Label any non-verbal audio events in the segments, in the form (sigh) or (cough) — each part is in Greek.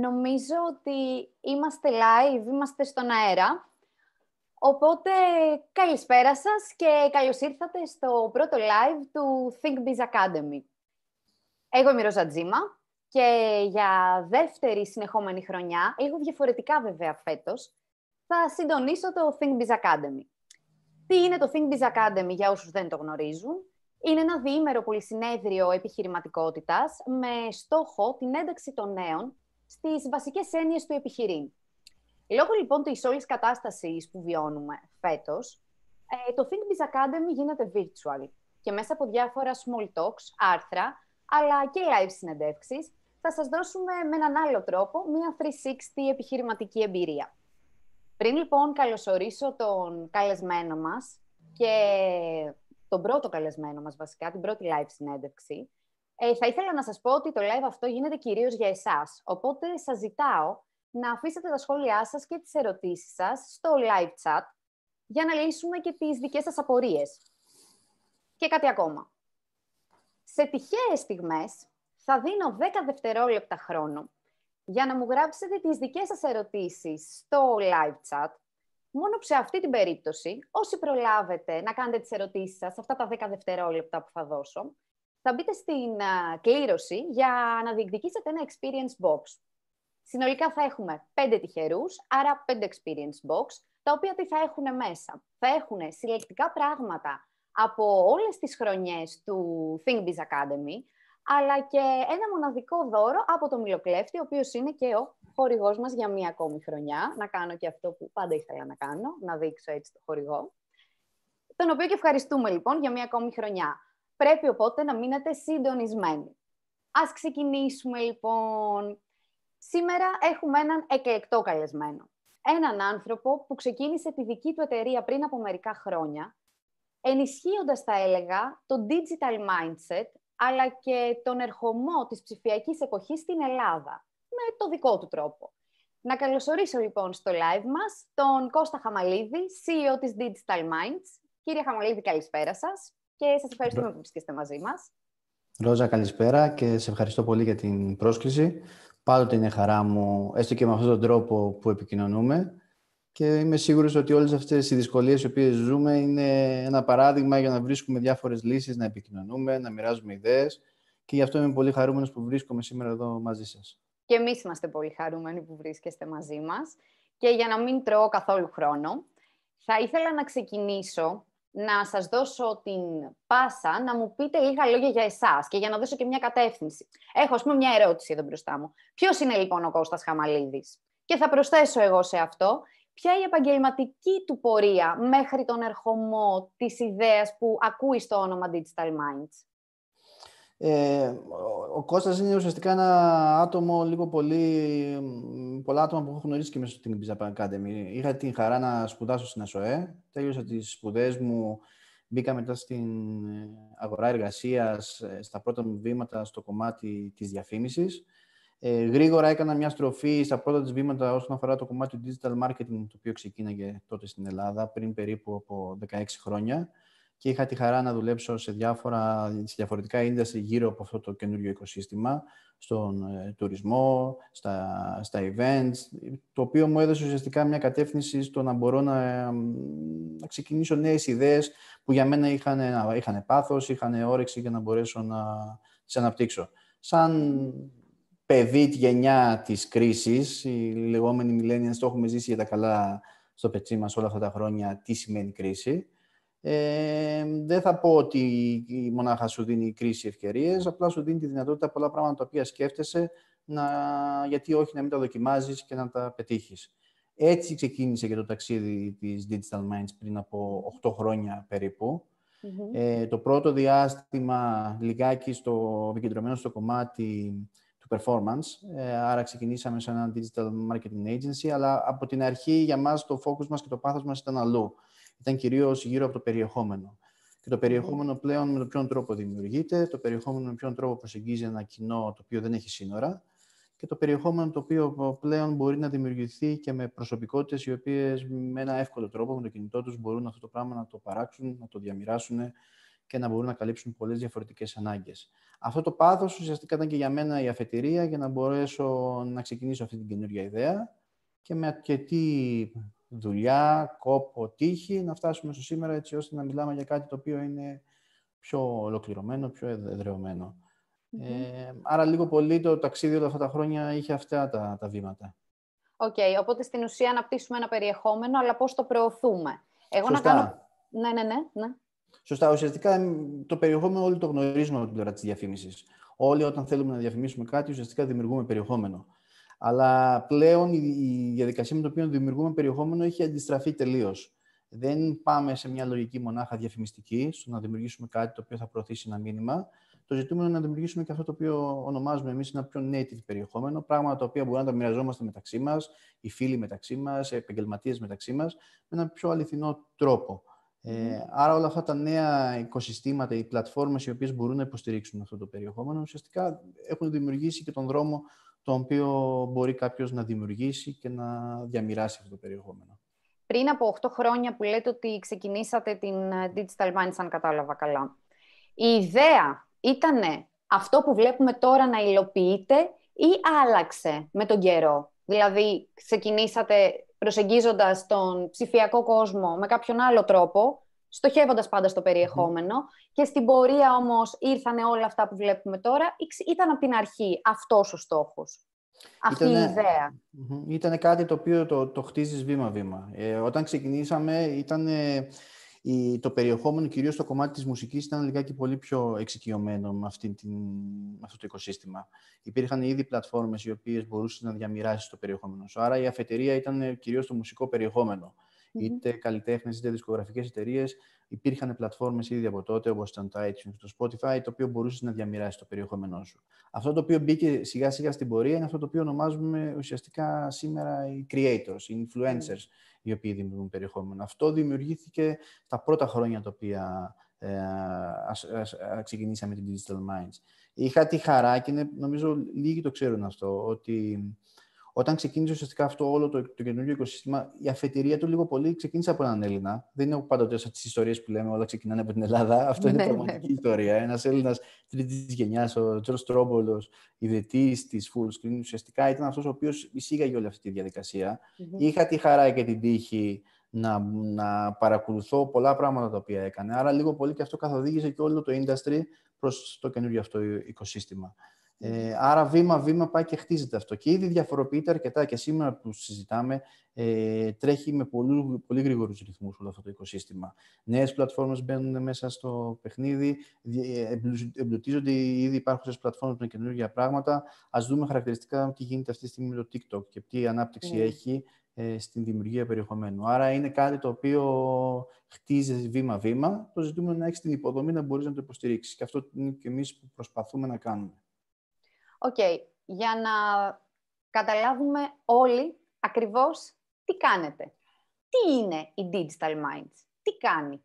Νομίζω ότι είμαστε live, είμαστε στον αέρα. Οπότε καλησπέρα σας και καλώς ήρθατε στο πρώτο live του Think Biz Academy. Εγώ είμαι η Ροζα και για δεύτερη συνεχόμενη χρονιά, λίγο διαφορετικά βέβαια φέτος, θα συντονίσω το Think Biz Academy. Τι είναι το Think Biz Academy για όσους δεν το γνωρίζουν. Είναι ένα διήμερο πολυσυνέδριο επιχειρηματικότητας με στόχο την ένταξη των νέων στις βασικές έννοιες του επιχειρήν. Λόγω λοιπόν της όλης κατάστασης που βιώνουμε φέτος, ε, το Think Biz Academy γίνεται virtual και μέσα από διάφορα small talks, άρθρα, αλλά και live συνεντεύξεις, θα σας δώσουμε με έναν άλλο τρόπο μία 360 επιχειρηματική εμπειρία. Πριν λοιπόν καλωσορίσω τον καλεσμένο μας και τον πρώτο καλεσμένο μας βασικά, την πρώτη live συνέντευξη, ε, θα ήθελα να σας πω ότι το live αυτό γίνεται κυρίως για εσάς. Οπότε σας ζητάω να αφήσετε τα σχόλιά σας και τις ερωτήσεις σας στο live chat για να λύσουμε και τις δικές σας απορίες. Και κάτι ακόμα. Σε τυχαίες στιγμές θα δίνω 10 δευτερόλεπτα χρόνο για να μου γράψετε τις δικές σας ερωτήσεις στο live chat. Μόνο σε αυτή την περίπτωση, όσοι προλάβετε να κάνετε τις ερωτήσεις σας, αυτά τα 10 δευτερόλεπτα που θα δώσω, θα μπείτε στην κλήρωση για να διεκδικήσετε ένα experience box. Συνολικά θα έχουμε πέντε τυχερούς, άρα πέντε experience box, τα οποία τι θα έχουν μέσα. Θα έχουν συλλεκτικά πράγματα από όλες τις χρονιές του Think Biz Academy, αλλά και ένα μοναδικό δώρο από τον Μιλοκλέφτη, ο οποίος είναι και ο χορηγός μας για μία ακόμη χρονιά. Να κάνω και αυτό που πάντα ήθελα να κάνω, να δείξω έτσι το χορηγό. Τον οποίο και ευχαριστούμε λοιπόν για μία ακόμη χρονιά. Πρέπει οπότε να μείνετε συντονισμένοι. Ας ξεκινήσουμε λοιπόν. Σήμερα έχουμε έναν εκλεκτό καλεσμένο. Έναν άνθρωπο που ξεκίνησε τη δική του εταιρεία πριν από μερικά χρόνια, ενισχύοντας, τα έλεγα, το digital mindset, αλλά και τον ερχομό της ψηφιακής εποχής στην Ελλάδα, με το δικό του τρόπο. Να καλωσορίσω λοιπόν στο live μας τον Κώστα Χαμαλίδη, CEO της Digital Minds. Κύριε Χαμαλίδη, καλησπέρα σας και σας ευχαριστούμε που βρίσκεστε μαζί μας. Ρόζα, καλησπέρα και σε ευχαριστώ πολύ για την πρόσκληση. Πάντοτε είναι χαρά μου, έστω και με αυτόν τον τρόπο που επικοινωνούμε. Και είμαι σίγουρος ότι όλες αυτές οι δυσκολίες οι οποίες ζούμε είναι ένα παράδειγμα για να βρίσκουμε διάφορες λύσεις, να επικοινωνούμε, να μοιράζουμε ιδέες Και γι' αυτό είμαι πολύ χαρούμενος που βρίσκομαι σήμερα εδώ μαζί σας. Και εμείς είμαστε πολύ χαρούμενοι που βρίσκεστε μαζί μας Και για να μην τρώω καθόλου χρόνο, θα ήθελα να ξεκινήσω να σας δώσω την πάσα να μου πείτε λίγα λόγια για εσάς και για να δώσω και μια κατεύθυνση. Έχω, ας πούμε, μια ερώτηση εδώ μπροστά μου. Ποιος είναι λοιπόν ο Κώστας Χαμαλίδης? Και θα προσθέσω εγώ σε αυτό ποια η επαγγελματική του πορεία μέχρι τον ερχομό της ιδέας που ακούει στο όνομα Digital Minds. Ε, ο Κώστας είναι ουσιαστικά ένα άτομο, λίγο πολύ, πολλά άτομα που έχω γνωρίσει και μέσα στην Pizza Academy. Είχα την χαρά να σπουδάσω στην ΑΣΟΕ, τέλειωσα τις σπουδές μου, μπήκα μετά στην ε, αγορά εργασίας, ε, στα πρώτα μου βήματα στο κομμάτι της διαφήμισης. Ε, γρήγορα έκανα μια στροφή στα πρώτα της βήματα όσον αφορά το κομμάτι του digital marketing, το οποίο ξεκίναγε τότε στην Ελλάδα, πριν περίπου από 16 χρόνια και είχα τη χαρά να δουλέψω σε, διάφορα, σε διαφορετικά industry γύρω από αυτό το καινούριο οικοσύστημα, στον ε, τουρισμό, στα, στα events, το οποίο μου έδωσε ουσιαστικά μια κατεύθυνση στο να μπορώ να, να ξεκινήσω νέες ιδέες που για μένα είχαν, ε, είχαν πάθος, είχαν όρεξη για να μπορέσω να τις αναπτύξω. Σαν παιδί τη γενιά της κρίσης, οι λεγόμενοι millennials το έχουμε ζήσει για τα καλά στο πετσί μας όλα αυτά τα χρόνια τι σημαίνει κρίση, ε, δεν θα πω ότι η μονάχα σου δίνει η κρίση ευκαιρίες, απλά σου δίνει τη δυνατότητα πολλά πράγματα τα οποία σκέφτεσαι, να, γιατί όχι να μην τα δοκιμάζεις και να τα πετύχεις. Έτσι ξεκίνησε και το ταξίδι της Digital Minds πριν από 8 χρόνια Ε, το πρώτο διάστημα λιγάκι στο, επικεντρωμένο στο κομμάτι του performance. Ε, άρα ξεκινήσαμε σαν ένα digital marketing agency, αλλά από την αρχή για μας το focus μας και το πάθος μας ήταν αλλού ήταν κυρίως γύρω από το περιεχόμενο. Και το περιεχόμενο πλέον με τον ποιον τρόπο δημιουργείται, το περιεχόμενο με ποιον τρόπο προσεγγίζει ένα κοινό το οποίο δεν έχει σύνορα και το περιεχόμενο το οποίο πλέον μπορεί να δημιουργηθεί και με προσωπικότητες, οι οποίες με ένα εύκολο τρόπο, με το κινητό τους μπορούν αυτό το πράγμα να το παράξουν, να το διαμοιράσουν και να μπορούν να καλύψουν πολλές διαφορετικές ανάγκες. Αυτό το πάθος ουσιαστικά ήταν και για μένα η αφετηρία για να μπορέσω να ξεκινήσω αυτή την καινούργια ιδέα και με αρκετή δουλειά, κόπο, τύχη, να φτάσουμε στο σήμερα έτσι ώστε να μιλάμε για κάτι το οποίο είναι πιο ολοκληρωμένο, πιο εδρεωμενο Ε, άρα λίγο πολύ το ταξίδι όλα αυτά τα χρόνια είχε αυτά τα, βήματα. Οκ, okay, οπότε στην ουσία αναπτύσσουμε ένα περιεχόμενο, αλλά πώς το προωθούμε. Εγώ Σωστά. να κάνω... Ναι, ναι, ναι, ναι. Σωστά. Ουσιαστικά το περιεχόμενο όλοι το γνωρίζουμε από την πλευρά της διαφήμισης. Όλοι όταν θέλουμε να διαφημίσουμε κάτι, ουσιαστικά δημιουργούμε περιεχόμενο. Αλλά πλέον η διαδικασία με την οποία δημιουργούμε περιεχόμενο έχει αντιστραφεί τελείως. Δεν πάμε σε μια λογική μονάχα διαφημιστική, στο να δημιουργήσουμε κάτι το οποίο θα προωθήσει ένα μήνυμα. Το ζητούμενο είναι να δημιουργήσουμε και αυτό το οποίο ονομάζουμε εμείς ένα πιο native περιεχόμενο, πράγματα τα οποία μπορούμε να τα μοιραζόμαστε μεταξύ μας, οι φίλοι μεταξύ μας, οι επαγγελματίες μεταξύ μας, με έναν πιο αληθινό τρόπο. Ε, mm-hmm. άρα όλα αυτά τα νέα οικοσυστήματα, οι πλατφόρμες οι οποίες μπορούν να υποστηρίξουν αυτό το περιεχόμενο, ουσιαστικά έχουν δημιουργήσει και τον δρόμο το οποίο μπορεί κάποιος να δημιουργήσει και να διαμοιράσει αυτό το περιεχόμενο. Πριν από 8 χρόνια που λέτε ότι ξεκινήσατε την ε, Digital Minds, αν κατάλαβα καλά, η ιδέα ήταν αυτό που βλέπουμε τώρα να υλοποιείται ή άλλαξε με τον καιρό. Δηλαδή, ξεκινήσατε προσεγγίζοντας τον ψηφιακό κόσμο με κάποιον άλλο τρόπο στοχεύοντας πάντα στο περιεχόμενο. Και στην πορεία όμως ήρθαν όλα αυτά που βλέπουμε τώρα. Ήταν από την αρχή αυτός ο στόχος. Αυτή η ιδέα. Ήταν κάτι το οποίο το, το χτίζεις βήμα-βήμα. Ε, όταν ξεκινήσαμε ήταν... το περιεχόμενο, κυρίως το κομμάτι της μουσικής, ήταν λιγάκι πολύ πιο εξοικειωμένο με, την, αυτό το οικοσύστημα. Υπήρχαν ήδη πλατφόρμες οι οποίες μπορούσαν να διαμοιράσεις το περιεχόμενο σου. Άρα η αφετηρία ήταν ε, κυρίως το μουσικό περιεχόμενο είτε καλλιτέχνες, είτε δισκογραφικές εταιρείες. Υπήρχαν πλατφόρμες ήδη από τότε, όπως ήταν το iTunes, το Spotify, το οποίο μπορούσες να διαμοιράσεις το περιεχόμενό σου. Αυτό το οποίο μπήκε σιγά σιγά στην πορεία είναι αυτό το οποίο ονομάζουμε ουσιαστικά σήμερα οι creators, οι influencers, οι οποίοι δημιουργούν περιεχόμενο. Αυτό δημιουργήθηκε τα πρώτα χρόνια τα οποία ε, ξεκινήσαμε την Digital Minds. Είχα τη χαρά και νομίζω λίγοι το ξέρουν αυτό, ότι όταν ξεκίνησε ουσιαστικά αυτό όλο το, το καινούργιο οικοσύστημα, η αφετηρία του λίγο πολύ ξεκίνησε από έναν Έλληνα. Δεν είναι πάντοτε σαν τις ιστορίες που λέμε, όλα ξεκινάνε από την Ελλάδα. (laughs) Αυτό είναι πραγματική ναι, ναι, ναι. ιστορία. Ένας Έλληνας τρίτης γενιάς, ο Τζορ Τρόμπολο, ιδρυτή της Full Screen, ουσιαστικά ήταν αυτός ο οποίος εισήγαγε όλη αυτή τη διαδικασια Είχα τη χαρά και την τύχη να, να παρακολουθώ πολλά πράγματα τα οποία έκανε. Άρα λίγο πολύ και αυτό καθοδήγησε και όλο το industry προς το καινούργιο αυτό οικοσύστημα. Ε, άρα βήμα-βήμα πάει και χτίζεται αυτό. Και ήδη διαφοροποιείται αρκετά και σήμερα που συζητάμε ε, τρέχει με πολύ, πολύ γρήγορους ρυθμούς όλο αυτό το οικοσύστημα. Νέες πλατφόρμες μπαίνουν μέσα στο παιχνίδι, ε, εμπλουτίζονται ήδη ήδη υπάρχουσες πλατφόρμες με καινούργια πράγματα. Ας δούμε χαρακτηριστικά τι γίνεται αυτή τη στιγμή με το TikTok και τι ανάπτυξη ναι. έχει ε, στην δημιουργία περιεχομένου. Άρα είναι κάτι το οποίο χτίζει βήμα-βήμα. Το ζητούμενο να έχεις την υποδομή να μπορείς να το υποστηρίξεις. Και αυτό είναι και εμείς που προσπαθούμε να κάνουμε. Οκ, okay, για να καταλάβουμε όλοι ακριβώς τι κάνετε. Τι είναι η Digital Minds, τι κάνει.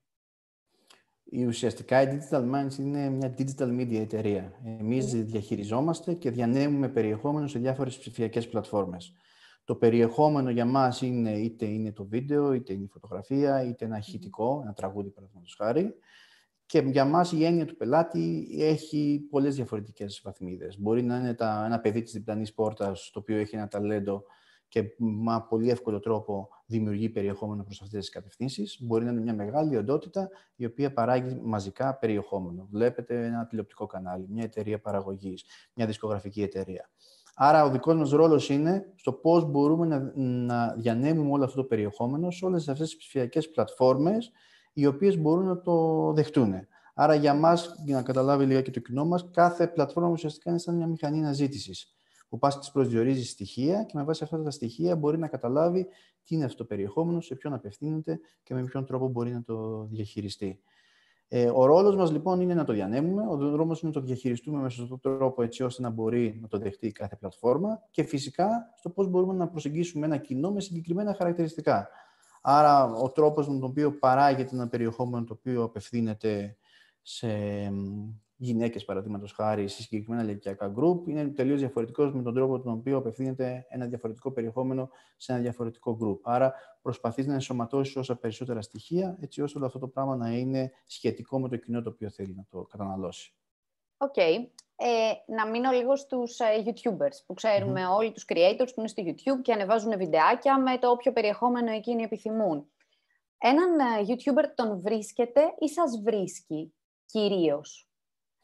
Η ουσιαστικά η Digital Minds είναι μια digital media εταιρεία. Εμείς ναι. διαχειριζόμαστε και διανέμουμε περιεχόμενο σε διάφορες ψηφιακές πλατφόρμες. Το περιεχόμενο για μας είναι είτε είναι το βίντεο, είτε είναι η φωτογραφία, είτε ένα αχητικό, ένα τραγούδι παραδείγματος χάρη. Και για μας η έννοια του πελάτη έχει πολλές διαφορετικές βαθμίδες. Μπορεί να είναι τα, ένα παιδί της διπλανής πόρτας, το οποίο έχει ένα ταλέντο και με πολύ εύκολο τρόπο δημιουργεί περιεχόμενο προς αυτές τις κατευθύνσεις. Μπορεί να είναι μια μεγάλη οντότητα η οποία παράγει μαζικά περιεχόμενο. Βλέπετε ένα τηλεοπτικό κανάλι, μια εταιρεία παραγωγής, μια δισκογραφική εταιρεία. Άρα ο δικός μας ρόλος είναι στο πώς μπορούμε να, να διανέμουμε όλο αυτό το περιεχόμενο σε όλες αυτές τις ψηφιακές πλατφόρμες οι οποίες μπορούν να το δεχτούν. Άρα για μας, για να καταλάβει λίγα και το κοινό μας, κάθε πλατφόρμα ουσιαστικά είναι σαν μια μηχανή αναζήτησης. Που πας της προσδιορίζεις στοιχεία και με βάση αυτά τα στοιχεία μπορεί να καταλάβει τι είναι αυτό το περιεχόμενο, σε ποιον απευθύνεται και με ποιον τρόπο μπορεί να το διαχειριστεί. Ε, ο ρόλος μας λοιπόν είναι να το διανέμουμε, ο δρόμος είναι να το διαχειριστούμε με σωστό τρόπο έτσι ώστε να μπορεί να το δεχτεί κάθε πλατφόρμα και φυσικά στο πώς μπορούμε να προσεγγίσουμε ένα κοινό με συγκεκριμένα χαρακτηριστικά. Άρα ο τρόπος με τον οποίο παράγεται ένα περιεχόμενο το οποίο απευθύνεται σε γυναίκες παραδείγματος χάρη σε συγκεκριμένα ηλικιακά γκρουπ είναι τελείως διαφορετικός με τον τρόπο τον οποίο απευθύνεται ένα διαφορετικό περιεχόμενο σε ένα διαφορετικό γκρουπ. Άρα προσπαθείς να ενσωματώσεις όσα περισσότερα στοιχεία έτσι ώστε όλο αυτό το πράγμα να είναι σχετικό με το κοινό το οποίο θέλει να το καταναλώσει. Οκ. Okay ε, να μείνω λίγο στους ε, YouTubers που ξερουμε όλοι τους creators που είναι στο YouTube και ανεβάζουν βιντεάκια με το όποιο περιεχόμενο εκείνοι επιθυμούν. Έναν ε, YouTuber τον βρίσκεται ή σας βρίσκει κυρίως.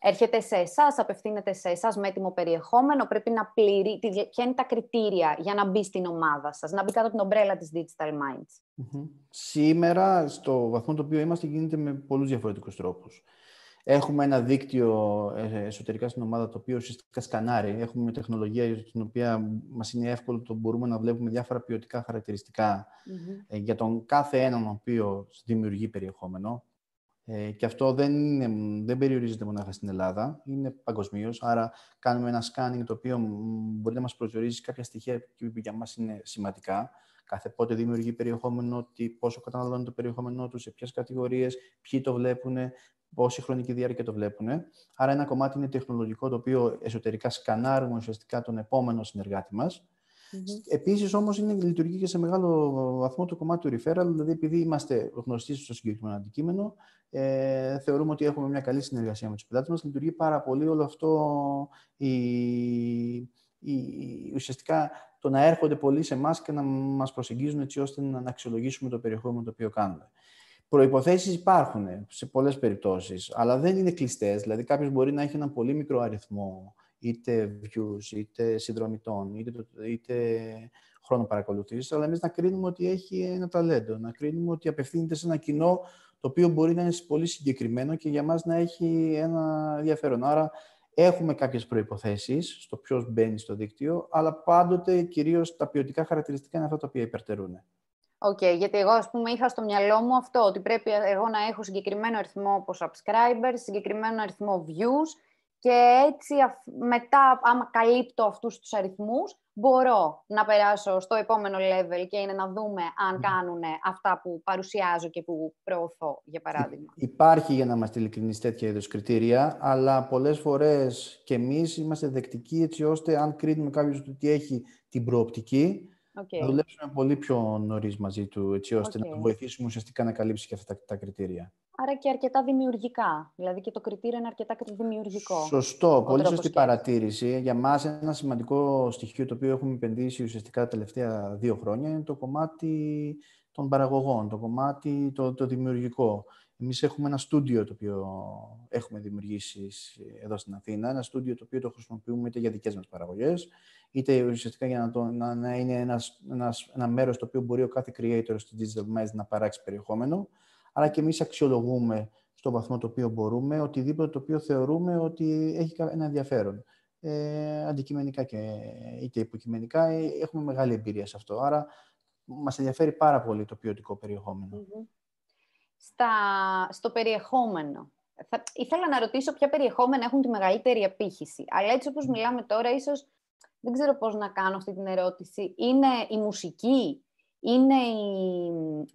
Έρχεται σε εσάς, απευθύνεται σε εσάς με έτοιμο περιεχόμενο. Πρέπει να πληρεί. Ποια είναι τα κριτήρια για να μπει στην ομάδα σας, να μπει κάτω από την ομπρέλα της Digital Minds. Σήμερα, στο βαθμό το οποίο είμαστε, γίνεται με πολλούς διαφορετικούς τρόπους. Έχουμε ένα δίκτυο ε, εσωτερικά στην ομάδα το οποίο ουσιαστικά σκανάρει. Έχουμε μια τεχνολογία στην οποία μας είναι εύκολο το μπορούμε να βλέπουμε διάφορα ποιοτικά ε, για τον κάθε έναν ο οποίος δημιουργεί περιεχόμενο. Ε, και αυτό δεν, δεν περιορίζεται μονάχα στην Ελλάδα, είναι παγκοσμίως. Άρα, κάνουμε ένα σκάνινγκ το οποίο μπορεί να μας προσδιορίζει κάποια στοιχεία που για μας είναι σημαντικά. Κάθε πότε δημιουργεί περιεχόμενο, τι, πόσο καταναλώνει το περιεχόμενό του, σε ποιες κατηγορίες, ποιοι το βλέπουν, πόση χρονική διάρκεια το βλέπουν. Άρα, ένα κομμάτι είναι τεχνολογικό, το οποίο εσωτερικά σκανάρουμε ουσιαστικά τον επόμενο συνεργάτη μας. Mm-hmm. Επίσης, όμως, λειτουργεί και σε μεγάλο βαθμό το κομμάτι του referral, δηλαδή επειδή είμαστε γνωστοί στο συγκεκριμένο αντικείμενο, ε, θεωρούμε ότι έχουμε μια καλή συνεργασία με τους πελάτες μας. Λειτουργεί πάρα πολύ όλο αυτό η, η, ουσιαστικά το να έρχονται πολλοί σε εμάς και να μας προσεγγίζουν έτσι ώστε να αξιολογήσουμε το περιεχόμενο το οποίο κάνουμε. Προποθέσει υπάρχουν σε πολλές περιπτώσεις, αλλά δεν είναι κλειστές. Δηλαδή κάποιος μπορεί να έχει ένα πολύ μικρό αριθμό είτε views, είτε συνδρομητών, είτε, είτε χρόνο παρακολουθήσει, αλλά εμείς να κρίνουμε ότι έχει ένα ταλέντο, να κρίνουμε ότι απευθύνεται σε ένα κοινό το οποίο μπορεί να είναι πολύ συγκεκριμένο και για μας να έχει ένα ενδιαφέρον. Άρα έχουμε κάποιες προποθέσει στο ποιος μπαίνει στο δίκτυο, αλλά πάντοτε κυρίως τα ποιοτικά χαρακτηριστικά είναι αυτά τα οποία υπερτερούν. Οκ, okay, γιατί εγώ ας πούμε είχα στο μυαλό μου αυτό, ότι πρέπει εγώ να έχω συγκεκριμένο αριθμό από subscribers, συγκεκριμένο αριθμό views και έτσι μετά άμα καλύπτω αυτούς τους αριθμούς μπορώ να περάσω στο επόμενο level και είναι να δούμε αν κάνουν αυτά που παρουσιάζω και που προωθώ, για παράδειγμα. Υπάρχει, για να είμαστε ειλικρινείς, τέτοια είδους κριτήρια, αλλά πολλές φορές και εμείς είμαστε δεκτικοί έτσι ώστε αν κρίνουμε κάποιος ότι έχει την προοπτική, Okay. Θα δουλέψουμε πολύ πιο νωρίς μαζί του, έτσι ώστε να το βοηθήσουμε ουσιαστικά να καλύψει και αυτά τα, κριτήρια. Άρα και αρκετά δημιουργικά. Δηλαδή και το κριτήριο είναι αρκετά δημιουργικό. Σωστό. Πολύ σωστή παρατήρηση. Για μας, ένα σημαντικό στοιχείο το οποίο έχουμε επενδύσει ουσιαστικά τα τελευταία δύο χρόνια είναι το κομμάτι των παραγωγών, το κομμάτι το, το δημιουργικό. Εμείς έχουμε ένα στούντιο το οποίο έχουμε δημιουργήσει εδώ στην Αθήνα, ένα στούντιο το οποίο το χρησιμοποιούμε είτε για δικές μας παραγωγές, είτε ουσιαστικά για να, είναι ένας, ένας, ένα μέρος το οποίο μπορεί ο κάθε creator στο Digital Minds να παράξει περιεχόμενο, αλλά και εμείς αξιολογούμε στον βαθμό το οποίο μπορούμε, οτιδήποτε το οποίο θεωρούμε ότι έχει ένα ενδιαφέρον. Ε, αντικειμενικά και, είτε υποκειμενικά, ε, έχουμε μεγάλη εμπειρία σε αυτό. Άρα, μας ενδιαφέρει πάρα πολύ το ποιοτικό στα, στο περιεχόμενο. Θα, ήθελα να ρωτήσω ποια περιεχόμενα έχουν τη μεγαλύτερη απήχηση. Αλλά έτσι όπως μιλάμε τώρα, ίσως δεν ξέρω πώς να κάνω αυτή την ερώτηση. Είναι η μουσική, είναι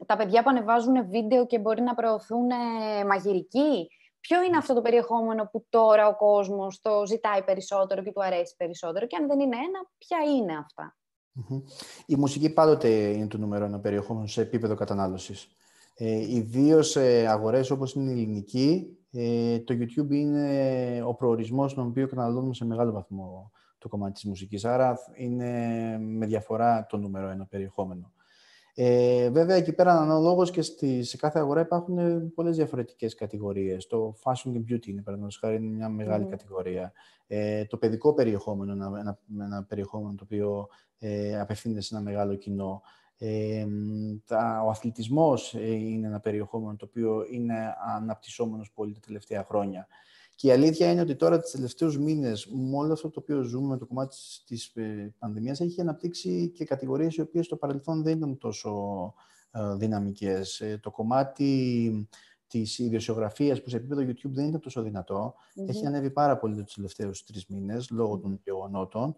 τα παιδιά που ανεβάζουν βίντεο και μπορεί να προωθούν ε, μαγειρική. Ποιο είναι αυτό το περιεχόμενο που τώρα ο κόσμος το ζητάει περισσότερο και του αρέσει περισσότερο και αν δεν είναι ένα, ποια είναι αυτά. Η μουσική πάντοτε είναι το νούμερο ένα περιεχόμενο σε επίπεδο κατανάλωσης. Ε, Ιδίως σε αγορές όπως είναι η ελληνική, ε, το YouTube είναι ο προορισμός στον οποίο καταναλώνουμε σε μεγάλο βαθμό το κομμάτι της μουσικής, Άρα είναι με διαφορά το νούμερο ένα περιεχόμενο. Ε, βέβαια, εκεί πέρα αναλόγως και στη, σε κάθε αγορά υπάρχουν πολλές διαφορετικές κατηγορίες. Το fashion και beauty είναι, παραδείγματος χάρη, είναι μια μεγάλη ναι. κατηγορία. Ε, το παιδικό περιεχόμενο, ένα, ένα, περιεχόμενο το οποίο ε, απευθύνεται σε ένα μεγάλο κοινό τα, ο αθλητισμός ε, είναι ένα περιεχόμενο το οποίο είναι αναπτυσσόμενος πολύ τα τελευταία χρόνια. Και η αλήθεια είναι ότι τώρα τις τελευταίους μήνες με όλο αυτό το οποίο ζούμε το κομμάτι της, της ε, πανδημίας έχει αναπτύξει και κατηγορίες οι οποίες στο παρελθόν δεν ήταν τόσο ε, δυναμικές. Ε, το κομμάτι της ιδιοσιογραφίας που σε επίπεδο YouTube δεν ήταν τόσο Έχει ανέβει πάρα πολύ τους τελευταίους τρεις μήνες λόγω των γεγονότων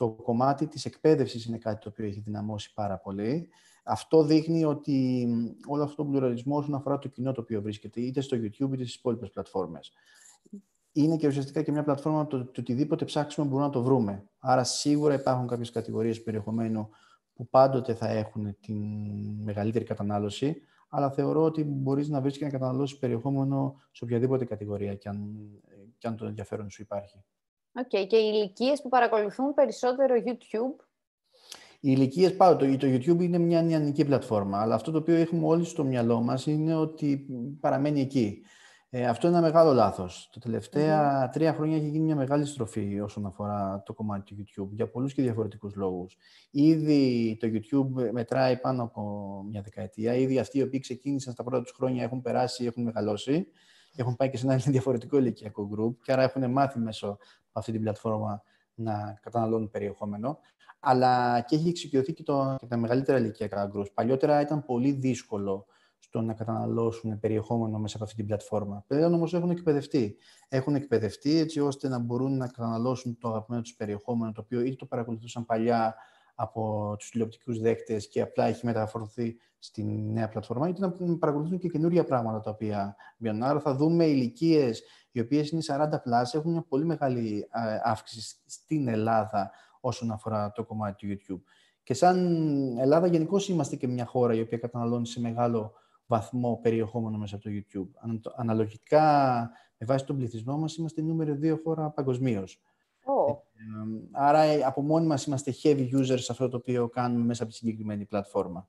το κομμάτι της εκπαίδευσης είναι κάτι το οποίο έχει δυναμώσει πάρα πολύ. Αυτό δείχνει ότι όλο αυτό τον πλουραλισμό όσον αφορά το κοινό το οποίο βρίσκεται είτε στο YouTube είτε στις υπόλοιπες πλατφόρμες. Είναι και ουσιαστικά και μια πλατφόρμα το, το οτιδήποτε ψάξουμε μπορούμε να το βρούμε. Άρα σίγουρα υπάρχουν κάποιες κατηγορίες περιεχομένου που πάντοτε θα έχουν τη μεγαλύτερη κατανάλωση, αλλά θεωρώ ότι μπορείς να βρεις και να καταναλώσεις περιεχόμενο σε οποιαδήποτε κατηγορία και αν, ε, και αν το ενδιαφέρον σου υπάρχει. Okay. Και οι ηλικίες που παρακολουθούν περισσότερο YouTube. Οι ηλικίες πάνω, το, YouTube είναι μια νεανική πλατφόρμα, αλλά αυτό το οποίο έχουμε όλοι στο μυαλό μας είναι ότι παραμένει εκεί. Ε, αυτό είναι ένα μεγάλο λάθος. Τα τελευταία τρία χρόνια έχει γίνει μια μεγάλη στροφή όσον αφορά το κομμάτι του YouTube για πολλούς και διαφορετικούς λόγους. Ήδη το YouTube μετράει πάνω από μια δεκαετία. Ήδη αυτοί οι οποίοι ξεκίνησαν στα πρώτα τους χρόνια έχουν περάσει, έχουν μεγαλώσει. Έχουν πάει και σε ένα (laughs) διαφορετικό ηλικιακό group και άρα έχουν μάθει μέσω αυτή την πλατφόρμα να καταναλώνουν περιεχόμενο. Αλλά και έχει εξοικειωθεί και, το, τα μεγαλύτερα ηλικιακά groups. Παλιότερα ήταν πολύ δύσκολο στο να καταναλώσουν περιεχόμενο μέσα από αυτή την πλατφόρμα. Πλέον όμως έχουν εκπαιδευτεί. Έχουν εκπαιδευτεί έτσι ώστε να μπορούν να καταναλώσουν το αγαπημένο τους περιεχόμενο, το οποίο είτε το παρακολουθούσαν παλιά, από τους τηλεοπτικούς δέκτες και απλά έχει μεταφορθεί στη νέα πλατφόρμα, γιατί να παρακολουθούν και καινούργια πράγματα τα οποία μπαίνουν. Άρα θα δούμε ηλικίες οι οποίες είναι 40 πλάσια, έχουν μια πολύ μεγάλη αύξηση στην Ελλάδα όσον αφορά το κομμάτι του YouTube. Και σαν Ελλάδα γενικώ είμαστε και μια χώρα η οποία καταναλώνει σε μεγάλο βαθμό περιεχόμενο μέσα από το YouTube. Αναλογικά με βάση τον πληθυσμό μας είμαστε νούμερο δύο χώρα παγκοσμίως. Άρα ε, από μόνοι μας είμαστε heavy users σε αυτό το οποίο κάνουμε μέσα από τη συγκεκριμένη πλατφόρμα.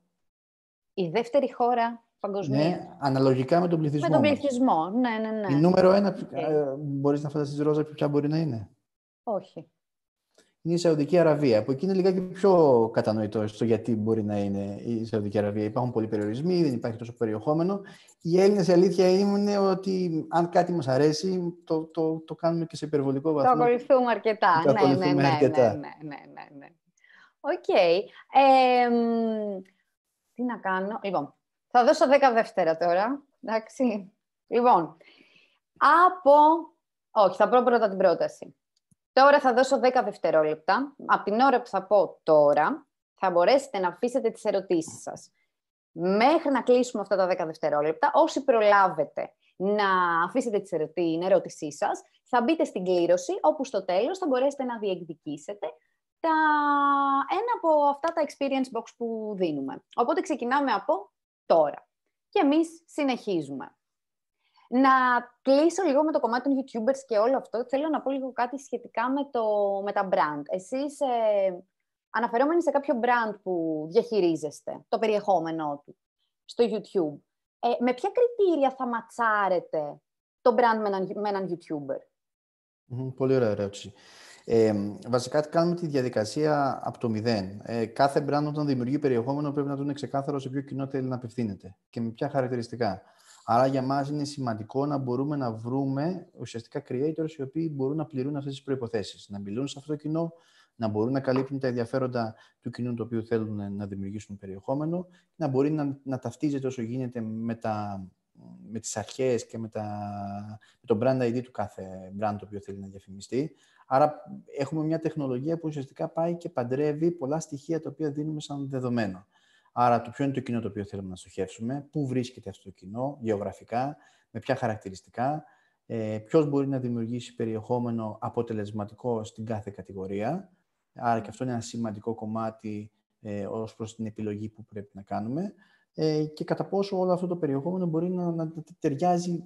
Η δεύτερη χώρα παγκοσμίως. Ναι, αναλογικά με τον πληθυσμό. Με τον πληθυσμό, ναι, ναι, ναι. Η νούμερο ένα, okay. Ε. Ε, μπορείς να φανταστείς Ρόζα ποια μπορεί να είναι. Όχι είναι η Σαουδική Αραβία. Από εκεί είναι λιγάκι πιο κατανοητό στο γιατί μπορεί να είναι η Σαουδική Αραβία. Υπάρχουν πολλοί περιορισμοί, δεν υπάρχει τόσο περιεχόμενο. Οι Έλληνες, η αλήθεια είναι ότι αν κάτι μας αρέσει, το, το, το κάνουμε και σε υπερβολικό βαθμό. Το ακολουθούμε αρκετά. Το ναι, ναι, ναι, ναι, αρκετά. ναι, ναι, ναι, ναι. Οκ. Okay. Ε, τι να κάνω. Λοιπόν, θα δώσω 10 δεύτερα τώρα. Εντάξει. Λοιπόν, από... Όχι, θα πω πρώτα την πρόταση. Τώρα θα δώσω 10 δευτερόλεπτα. Από την ώρα που θα πω τώρα, θα μπορέσετε να αφήσετε τις ερωτήσεις σας. Μέχρι να κλείσουμε αυτά τα 10 δευτερόλεπτα, όσοι προλάβετε να αφήσετε την ερώτησή σας, θα μπείτε στην κλήρωση, όπου στο τέλος θα μπορέσετε να διεκδικήσετε τα... ένα από αυτά τα experience box που δίνουμε. Οπότε ξεκινάμε από τώρα. Και εμείς συνεχίζουμε. Να κλείσω λίγο με το κομμάτι των YouTubers και όλο αυτό. Θέλω να πω λίγο κάτι σχετικά με, το, με τα brand. Εσείς ε, αναφερόμενοι σε κάποιο brand που διαχειρίζεστε, το περιεχόμενό του, στο YouTube, ε, με ποια κριτήρια θα ματσάρετε το brand με έναν, YouTuber. πολύ ωραία ερώτηση. Ε, βασικά κάνουμε τη διαδικασία από το μηδέν. Ε, κάθε brand όταν δημιουργεί περιεχόμενο πρέπει να δουν ξεκάθαρο σε ποιο κοινό θέλει να απευθύνεται και με ποια χαρακτηριστικά. Άρα για μας είναι σημαντικό να μπορούμε να βρούμε ουσιαστικά creators οι οποίοι μπορούν να πληρούν αυτές τις προϋποθέσεις, να μιλούν σε αυτό το κοινό, να μπορούν να καλύπτουν τα ενδιαφέροντα του κοινού το οποίο θέλουν να δημιουργήσουν περιεχόμενο, να μπορεί να, να ταυτίζεται όσο γίνεται με, τα, με τις αρχές και με, τα, με το brand ID του κάθε brand το οποίο θέλει να διαφημιστεί. Άρα έχουμε μια τεχνολογία που ουσιαστικά πάει και παντρεύει πολλά στοιχεία τα οποία δίνουμε σαν δεδομένο. Άρα, το ποιο είναι το κοινό το οποίο θέλουμε να στοχεύσουμε, πού βρίσκεται αυτό το κοινό γεωγραφικά, με ποια χαρακτηριστικά, ε, ποιος μπορεί να δημιουργήσει περιεχόμενο αποτελεσματικό στην κάθε κατηγορία. Άρα, και αυτό είναι ένα σημαντικό κομμάτι ε, ως προς την επιλογή που πρέπει να κάνουμε ε, και κατά πόσο όλο αυτό το περιεχόμενο μπορεί να, να ταιριάζει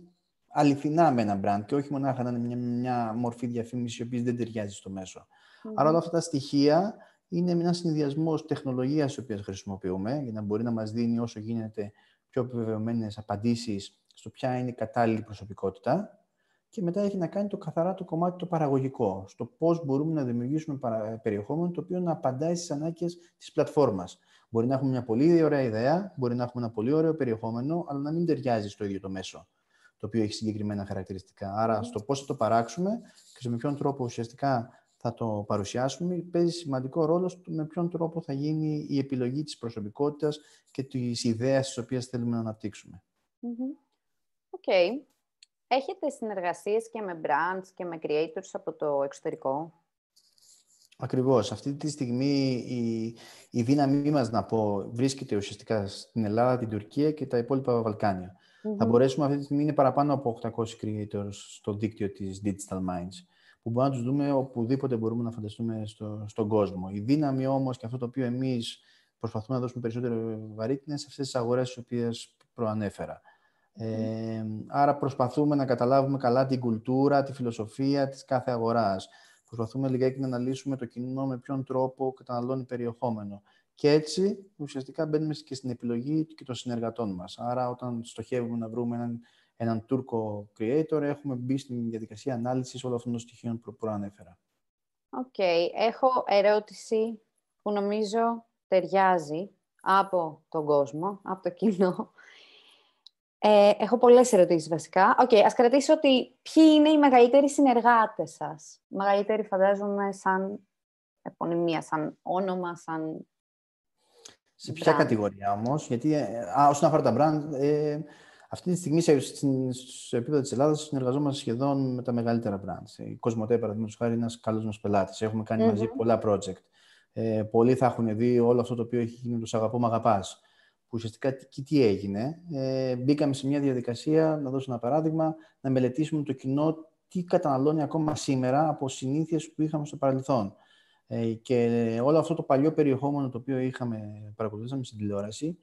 αληθινά με ένα brand και όχι μονάχα να είναι μια, μια μορφή διαφήμισης η οποία δεν ταιριάζει στο μέσο. Άρα όλα αυτά τα στοιχεία είναι ένα συνδυασμός τεχνολογίας τη οποία χρησιμοποιούμε για να μπορεί να μας δίνει όσο γίνεται πιο επιβεβαιωμένες απαντήσεις στο ποια είναι η κατάλληλη προσωπικότητα. Και μετά έχει να κάνει το καθαρά το κομμάτι το παραγωγικό, στο πώς μπορούμε να δημιουργήσουμε περιεχόμενο το οποίο να απαντάει στις ανάγκες της πλατφόρμας. Μπορεί να έχουμε μια πολύ ωραία ιδέα, μπορεί να έχουμε ένα πολύ ωραίο περιεχόμενο, αλλά να μην ταιριάζει στο ίδιο το μέσο το οποίο έχει συγκεκριμένα χαρακτηριστικά. Άρα, στο πώς θα το παράξουμε και σε με ποιον τρόπο ουσιαστικά θα το παρουσιάσουμε, παίζει σημαντικό ρόλο στο με ποιον τρόπο θα γίνει η επιλογή της προσωπικότητας και της ιδέας της οποίας θέλουμε να αναπτύξουμε. Οκ. Okay. Έχετε συνεργασίες και με brands και με creators από το εξωτερικό. Ακριβώς. Αυτή τη στιγμή η, η δύναμή μας, να πω, βρίσκεται ουσιαστικά στην Ελλάδα, την Τουρκία και τα υπόλοιπα Θα μπορέσουμε αυτή τη στιγμή, είναι παραπάνω από 800 creators στο δίκτυο της Digital Minds που μπορούμε να τους δούμε οπουδήποτε μπορούμε να φανταστούμε στο, στον κόσμο. Η δύναμη όμως και αυτό το οποίο εμείς προσπαθούμε να δώσουμε περισσότερο βαρύτητα είναι σε αυτές τις αγορές τις οποίες προανέφερα. Ε, άρα προσπαθούμε να καταλάβουμε καλά την κουλτούρα, τη φιλοσοφία της κάθε αγοράς. Προσπαθούμε λιγάκι να αναλύσουμε το κοινό με ποιον τρόπο καταναλώνει περιεχόμενο. Και έτσι ουσιαστικά μπαίνουμε και στην επιλογή και των συνεργατών μας. Άρα όταν στοχεύουμε να βρούμε έναν έναν Τούρκο creator, έχουμε μπει στην διαδικασία ανάλυσης όλων αυτών των στοιχείων που προανέφερα. Οκ. Έχω ερώτηση που νομίζω ταιριάζει από τον κόσμο, από το κοινό. Ε, έχω πολλές ερωτήσεις βασικά. Οκ, okay, ας κρατήσω ότι ποιοι είναι οι μεγαλύτεροι συνεργάτες σας. Μεγαλύτεροι φαντάζομαι σαν επωνυμία, σαν όνομα, σαν... Σε ποια brand. κατηγορία όμως, γιατί ε, α, όσον αφορά τα brand, ε, αυτή τη στιγμή, στο επίπεδο της Ελλάδας, συνεργαζόμαστε σχεδόν με τα μεγαλύτερα brands. Ε, η Κοσμοτέ, παραδείγματος χάρη, είναι ένας καλός μας πελάτης. Έχουμε μαζί πολλά project. Ε, πολλοί θα έχουν δει όλο αυτό το οποίο έχει γίνει τους Αγαπώ Μαγαπά, Που ουσιαστικά τι, τι έγινε, ε, μπήκαμε σε μια διαδικασία, να δώσω ένα παράδειγμα, να μελετήσουμε το κοινό τι καταναλώνει ακόμα σήμερα από συνήθειες που είχαμε στο παρελθόν. Ε, και όλο αυτό το παλιό περιεχόμενο το οποίο είχαμε παρακολουθήσαμε στην τηλεόραση,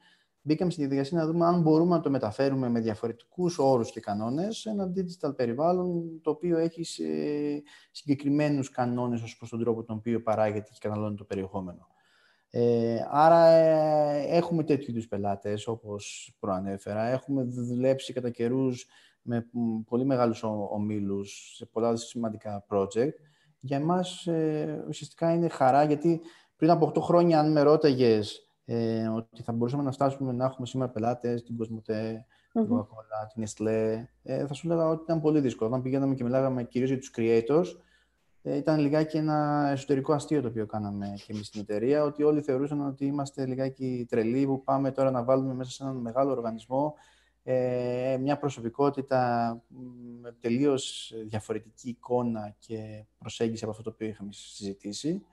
μπήκαμε στη διαδικασία να δούμε αν μπορούμε να το μεταφέρουμε με διαφορετικούς όρους και κανόνες σε ένα digital περιβάλλον το οποίο έχει συγκεκριμένους κανόνες ως προς τον τρόπο τον οποίο παράγεται και καταναλώνει το περιεχόμενο. Ε, άρα ε, έχουμε τέτοιου είδους πελάτες όπως προανέφερα. Έχουμε δουλέψει κατά καιρούς με πολύ μεγάλους ομίλους σε πολλά σημαντικά project. Για εμάς ε, ουσιαστικά είναι χαρά γιατί πριν από 8 χρόνια αν με ρώταγες ε, ότι θα μπορούσαμε να φτάσουμε να έχουμε σήμερα πελάτες την Κοσμοτέ, την mm-hmm. Coca-Cola, την Nestlé. Ε, θα σου έλεγα ότι ήταν πολύ δύσκολο. Όταν πηγαίναμε και μιλάγαμε κυρίως για τους creators, ε, ήταν λιγάκι ένα εσωτερικό αστείο το οποίο κάναμε και εμείς στην εταιρεία, ότι όλοι θεωρούσαν ότι είμαστε λιγάκι τρελοί που πάμε τώρα να βάλουμε μέσα σε έναν μεγάλο οργανισμό ε, μια προσωπικότητα με τελείως διαφορετική εικόνα και προσέγγιση από αυτό το οποίο είχαμε συζητήσει,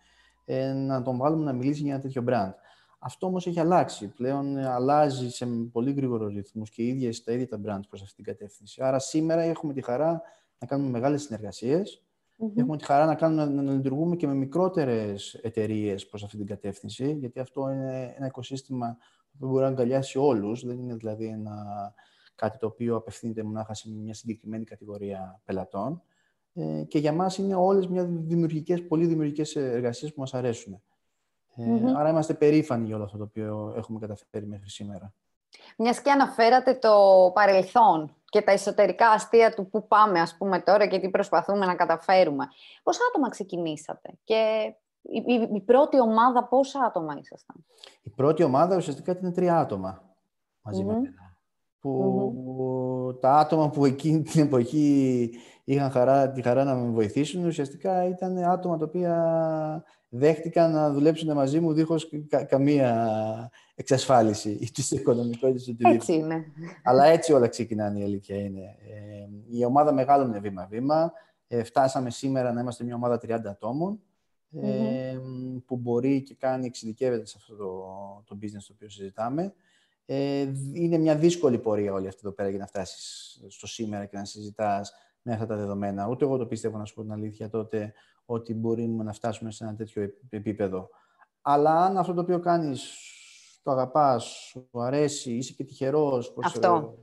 ε, να τον βάλουμε να μιλήσει για ένα τέτοιο brand. Αυτό όμως έχει αλλάξει. Πλέον ε, αλλάζει σε πολύ γρήγορο ρυθμούς και οι ίδιες, τα ίδια τα brands προς αυτήν την κατεύθυνση. Άρα σήμερα έχουμε τη χαρά να κάνουμε μεγάλες συνεργασίες. Έχουμε τη χαρά να, κάνουμε, να, λειτουργούμε και με μικρότερες εταιρείες προς αυτήν την κατεύθυνση, γιατί αυτό είναι ένα οικοσύστημα που μπορεί να αγκαλιάσει όλους. Δεν είναι δηλαδή ένα, κάτι το οποίο απευθύνεται μονάχα σε μια συγκεκριμένη κατηγορία πελατών. Ε, και για μας είναι όλες μια δημιουργικές, πολύ δημιουργικές εργασίες που μας αρέσουν. Mm-hmm. Άρα είμαστε περήφανοι για όλο αυτό το οποίο έχουμε καταφέρει μέχρι σήμερα. Μιας και αναφέρατε το παρελθόν και τα εσωτερικά αστεία του που πάμε, ας πούμε, τώρα και τι προσπαθούμε να καταφέρουμε. Πόσα άτομα ξεκινήσατε και η, η, η πρώτη ομάδα πόσα άτομα ήσασταν. Η πρώτη ομάδα ουσιαστικά ήταν τρία άτομα με μένα. Που τα άτομα που εκείνη την εποχή είχαν χαρά, τη χαρά να με βοηθήσουν ουσιαστικά ήταν άτομα τα οποία δέχτηκαν να δουλέψουν μαζί μου δίχως καμία εξασφάλιση ή (laughs) της οικονομικό ή Έτσι είναι. Αλλά έτσι όλα ξεκινάνε, η αλήθεια είναι. Ε, η ομάδα μεγάλωνε βήμα-βήμα. Ε, φτάσαμε σήμερα να είμαστε μια ομάδα 30 ατόμων ε, που μπορεί και κάνει, εξειδικεύεται σε αυτό το, το business το οποίο συζητάμε. Ε, είναι μια δύσκολη πορεία όλη αυτή εδώ πέρα για να φτάσεις στο σήμερα και να συζητάς με αυτά τα δεδομένα. Ούτε εγώ το πίστευα να σου πω την αλήθεια τότε ότι μπορούμε να φτάσουμε σε ένα τέτοιο επίπεδο. Αλλά αν αυτό το οποίο κάνεις το αγαπάς, σου αρέσει, είσαι και τυχερός. αυτό.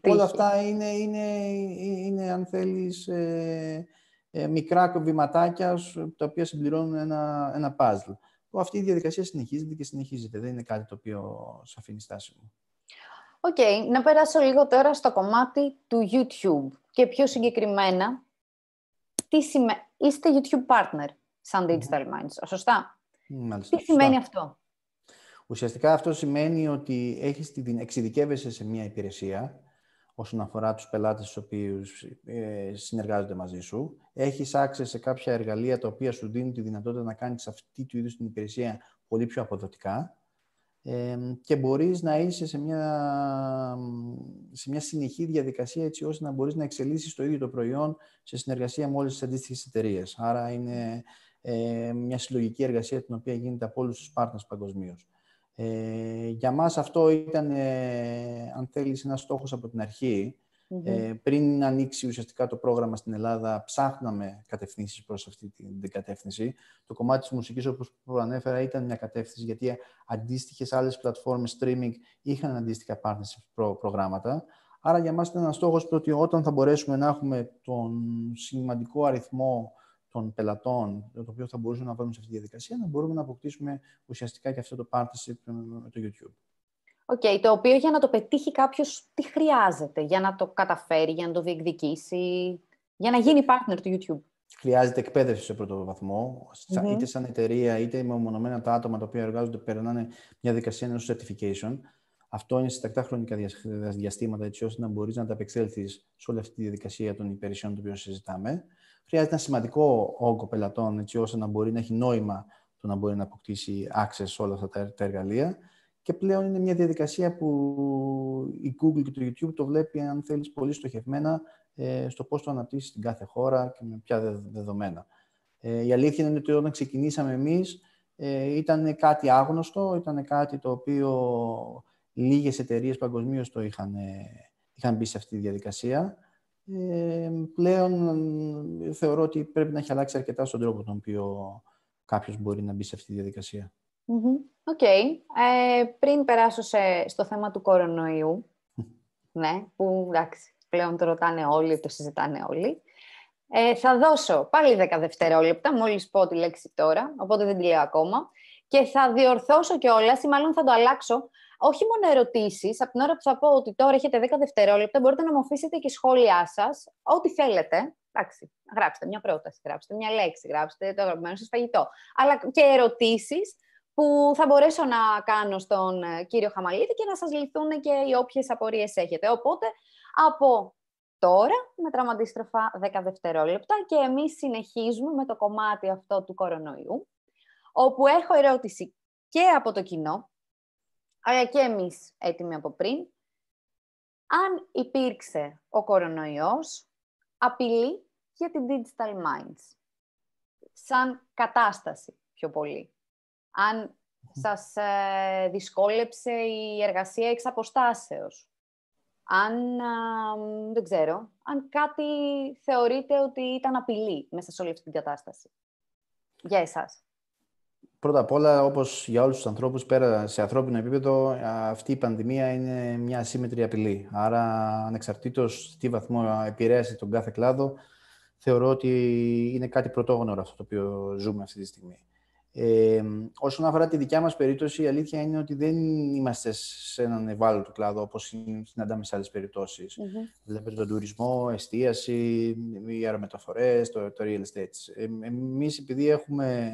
όλα αυτά είναι, είναι, είναι αν θέλεις ε, ε, μικρά βηματάκια τα οποία συμπληρώνουν ένα, ένα puzzle. αυτή η διαδικασία συνεχίζεται και συνεχίζεται. Δεν είναι κάτι το οποίο σε αφήνει στάσιμο. Οκ. Okay. Να περάσω λίγο τώρα στο κομμάτι του YouTube και πιο συγκεκριμένα τι σημα είστε YouTube partner σαν Digital Minds, σωστά. Μάλιστα, Τι σημαίνει αυτό. Ουσιαστικά αυτό σημαίνει ότι έχεις την εξειδικεύεσαι σε μια υπηρεσία όσον αφορά τους πελάτες τους οποίους ε, συνεργάζονται μαζί σου. Έχεις access σε κάποια εργαλεία τα οποία σου δίνουν τη δυνατότητα να κάνεις αυτή του είδους την υπηρεσία πολύ πιο αποδοτικά και μπορείς να είσαι σε μια, σε μια συνεχή διαδικασία έτσι ώστε να μπορείς να εξελίσσεις το ίδιο το προϊόν σε συνεργασία με όλες τις αντίστοιχες εταιρείες. Άρα είναι ε, μια συλλογική εργασία την οποία γίνεται από όλους τους partners παγκοσμίως. Ε, για μας αυτό ήταν, ε, αν θέλεις, ένας στόχος από την αρχή, ε, πριν ανοίξει ουσιαστικά το πρόγραμμα στην Ελλάδα, ψάχναμε κατευθύνσεις προς αυτή την κατεύθυνση. Το κομμάτι της μουσικής, όπως προανέφερα, ήταν μια κατεύθυνση, γιατί αντίστοιχες άλλες πλατφόρμες streaming είχαν αντίστοιχα partnership προγράμματα. Άρα για μας ήταν ένας στόχος, ότι όταν θα μπορέσουμε να έχουμε τον σημαντικό αριθμό των πελατών, το οποίο θα μπορούσαμε να βάλουμε σε αυτή τη διαδικασία, να μπορούμε να αποκτήσουμε ουσιαστικά και αυτό το partnership με το YouTube. Okay, το οποίο για να το πετύχει κάποιος, τι χρειάζεται για να το καταφέρει, για να το διεκδικήσει, για να γίνει partner του YouTube. Χρειάζεται εκπαίδευση σε πρώτο βαθμό, mm-hmm. είτε σαν εταιρεία, είτε μεμονωμένα τα άτομα τα οποία εργάζονται περνάνε μια δικασία ενός certification. Αυτό είναι σε τακτά χρονικά διαστήματα, έτσι ώστε να μπορείς να ανταπεξέλθεις σε όλη αυτή τη διαδικασία των υπηρεσιών των οποίων συζητάμε. Χρειάζεται ένα σημαντικό όγκο πελατών, έτσι ώστε να μπορεί να έχει νόημα το να μπορεί να αποκτήσει access σε όλα αυτά τα εργαλεία και πλέον είναι μια διαδικασία που η Google και το YouTube το βλέπει, αν θέλεις, πολύ στοχευμένα ε, στο πώς το αναπτύσσεις στην κάθε χώρα και με ποια δεδομένα. Ε, η αλήθεια είναι ότι όταν ξεκινήσαμε εμείς ε, ήταν κάτι άγνωστο, ήταν κάτι το οποίο λίγες εταιρείες παγκοσμίως το είχαν, είχαν μπει σε αυτή τη διαδικασία. Ε, πλέον θεωρώ ότι πρέπει να έχει αλλάξει αρκετά στον τρόπο τον οποίο κάποιος μπορεί να μπει σε αυτή τη διαδικασία. Οκ. Okay. Ε, πριν περάσω σε, στο θέμα του κορονοϊού, ναι, που εντάξει, πλέον το ρωτάνε όλοι, το συζητάνε όλοι, ε, θα δώσω πάλι 10 δευτερόλεπτα, μόλις πω τη λέξη τώρα, οπότε δεν τη λέω ακόμα, και θα διορθώσω κιόλας ή μάλλον θα το αλλάξω, όχι μόνο ερωτήσεις. Από την ώρα που θα πω ότι τώρα έχετε 10 δευτερόλεπτα, μπορείτε να μου αφήσετε και σχόλιά σας, ό,τι θέλετε. Εντάξει, γράψτε μια πρόταση, γράψτε μια λέξη, γράψτε το αγαπημένο σας φαγητό. Αλλά και ερωτήσεις που θα μπορέσω να κάνω στον ε, κύριο Χαμαλίδη και να σας λυθούν και οι όποιες απορίες έχετε. Οπότε, από τώρα, μετράμε αντίστροφα 10 δευτερόλεπτα και εμείς συνεχίζουμε με το κομμάτι αυτό του κορονοϊού, όπου έχω ερώτηση και από το κοινό, αλλά και εμείς έτοιμοι από πριν, αν υπήρξε ο κορονοϊός απειλή για την Digital Minds, σαν κατάσταση πιο πολύ αν σας ε, δυσκόλεψε η εργασία εξ αποστάσεως. Αν, δεν ξέρω, αν κάτι θεωρείτε ότι ήταν απειλή μέσα σε όλη αυτή την κατάσταση. Για εσάς. Πρώτα απ' όλα, όπως για όλους τους ανθρώπους, πέρα σε ανθρώπινο επίπεδο, αυτή η πανδημία είναι μια ασύμμετρη απειλή. Άρα, ανεξαρτήτως τι βαθμό επηρέασε τον κάθε κλάδο, θεωρώ ότι είναι κάτι πρωτόγνωρο αυτό το οποίο ζούμε αυτή τη στιγμή. Ε, όσον αφορά τη δικιά μας περίπτωση, η αλήθεια είναι ότι δεν είμαστε σε έναν ευάλωτο κλάδο όπως συναντάμε σε άλλες περιπτώσεις. Mm-hmm. τον τουρισμό, εστίαση, οι αερομεταφορές, το, real estate. Ε, εμείς επειδή έχουμε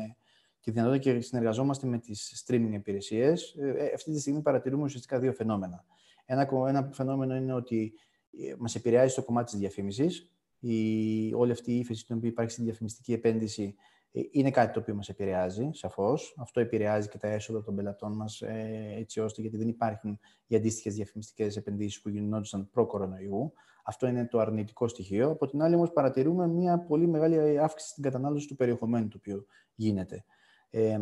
τη δυνατότητα και συνεργαζόμαστε με τις streaming υπηρεσίες, ε, ε, αυτή τη στιγμή παρατηρούμε ουσιαστικά δύο φαινόμενα. Ένα, ένα φαινόμενο είναι ότι ε, μας επηρεάζει το κομμάτι της διαφήμισης, η, όλη αυτή η ύφεση που υπάρχει στην διαφημιστική επένδυση ε, είναι κάτι το οποίο μας επηρεάζει, σαφώς. Αυτό επηρεάζει και τα έσοδα των πελατών μας, ε, έτσι ώστε γιατί δεν υπάρχουν οι αντίστοιχες διαφημιστικές επενδύσεις που γινόντουσαν προ-κορονοϊού. Αυτό είναι το αρνητικό στοιχείο. Από την άλλη, όμως παρατηρούμε μια πολύ μεγάλη ε, αύξηση στην κατανάλωση του περιεχομένου το οποίο γίνεται. Ε,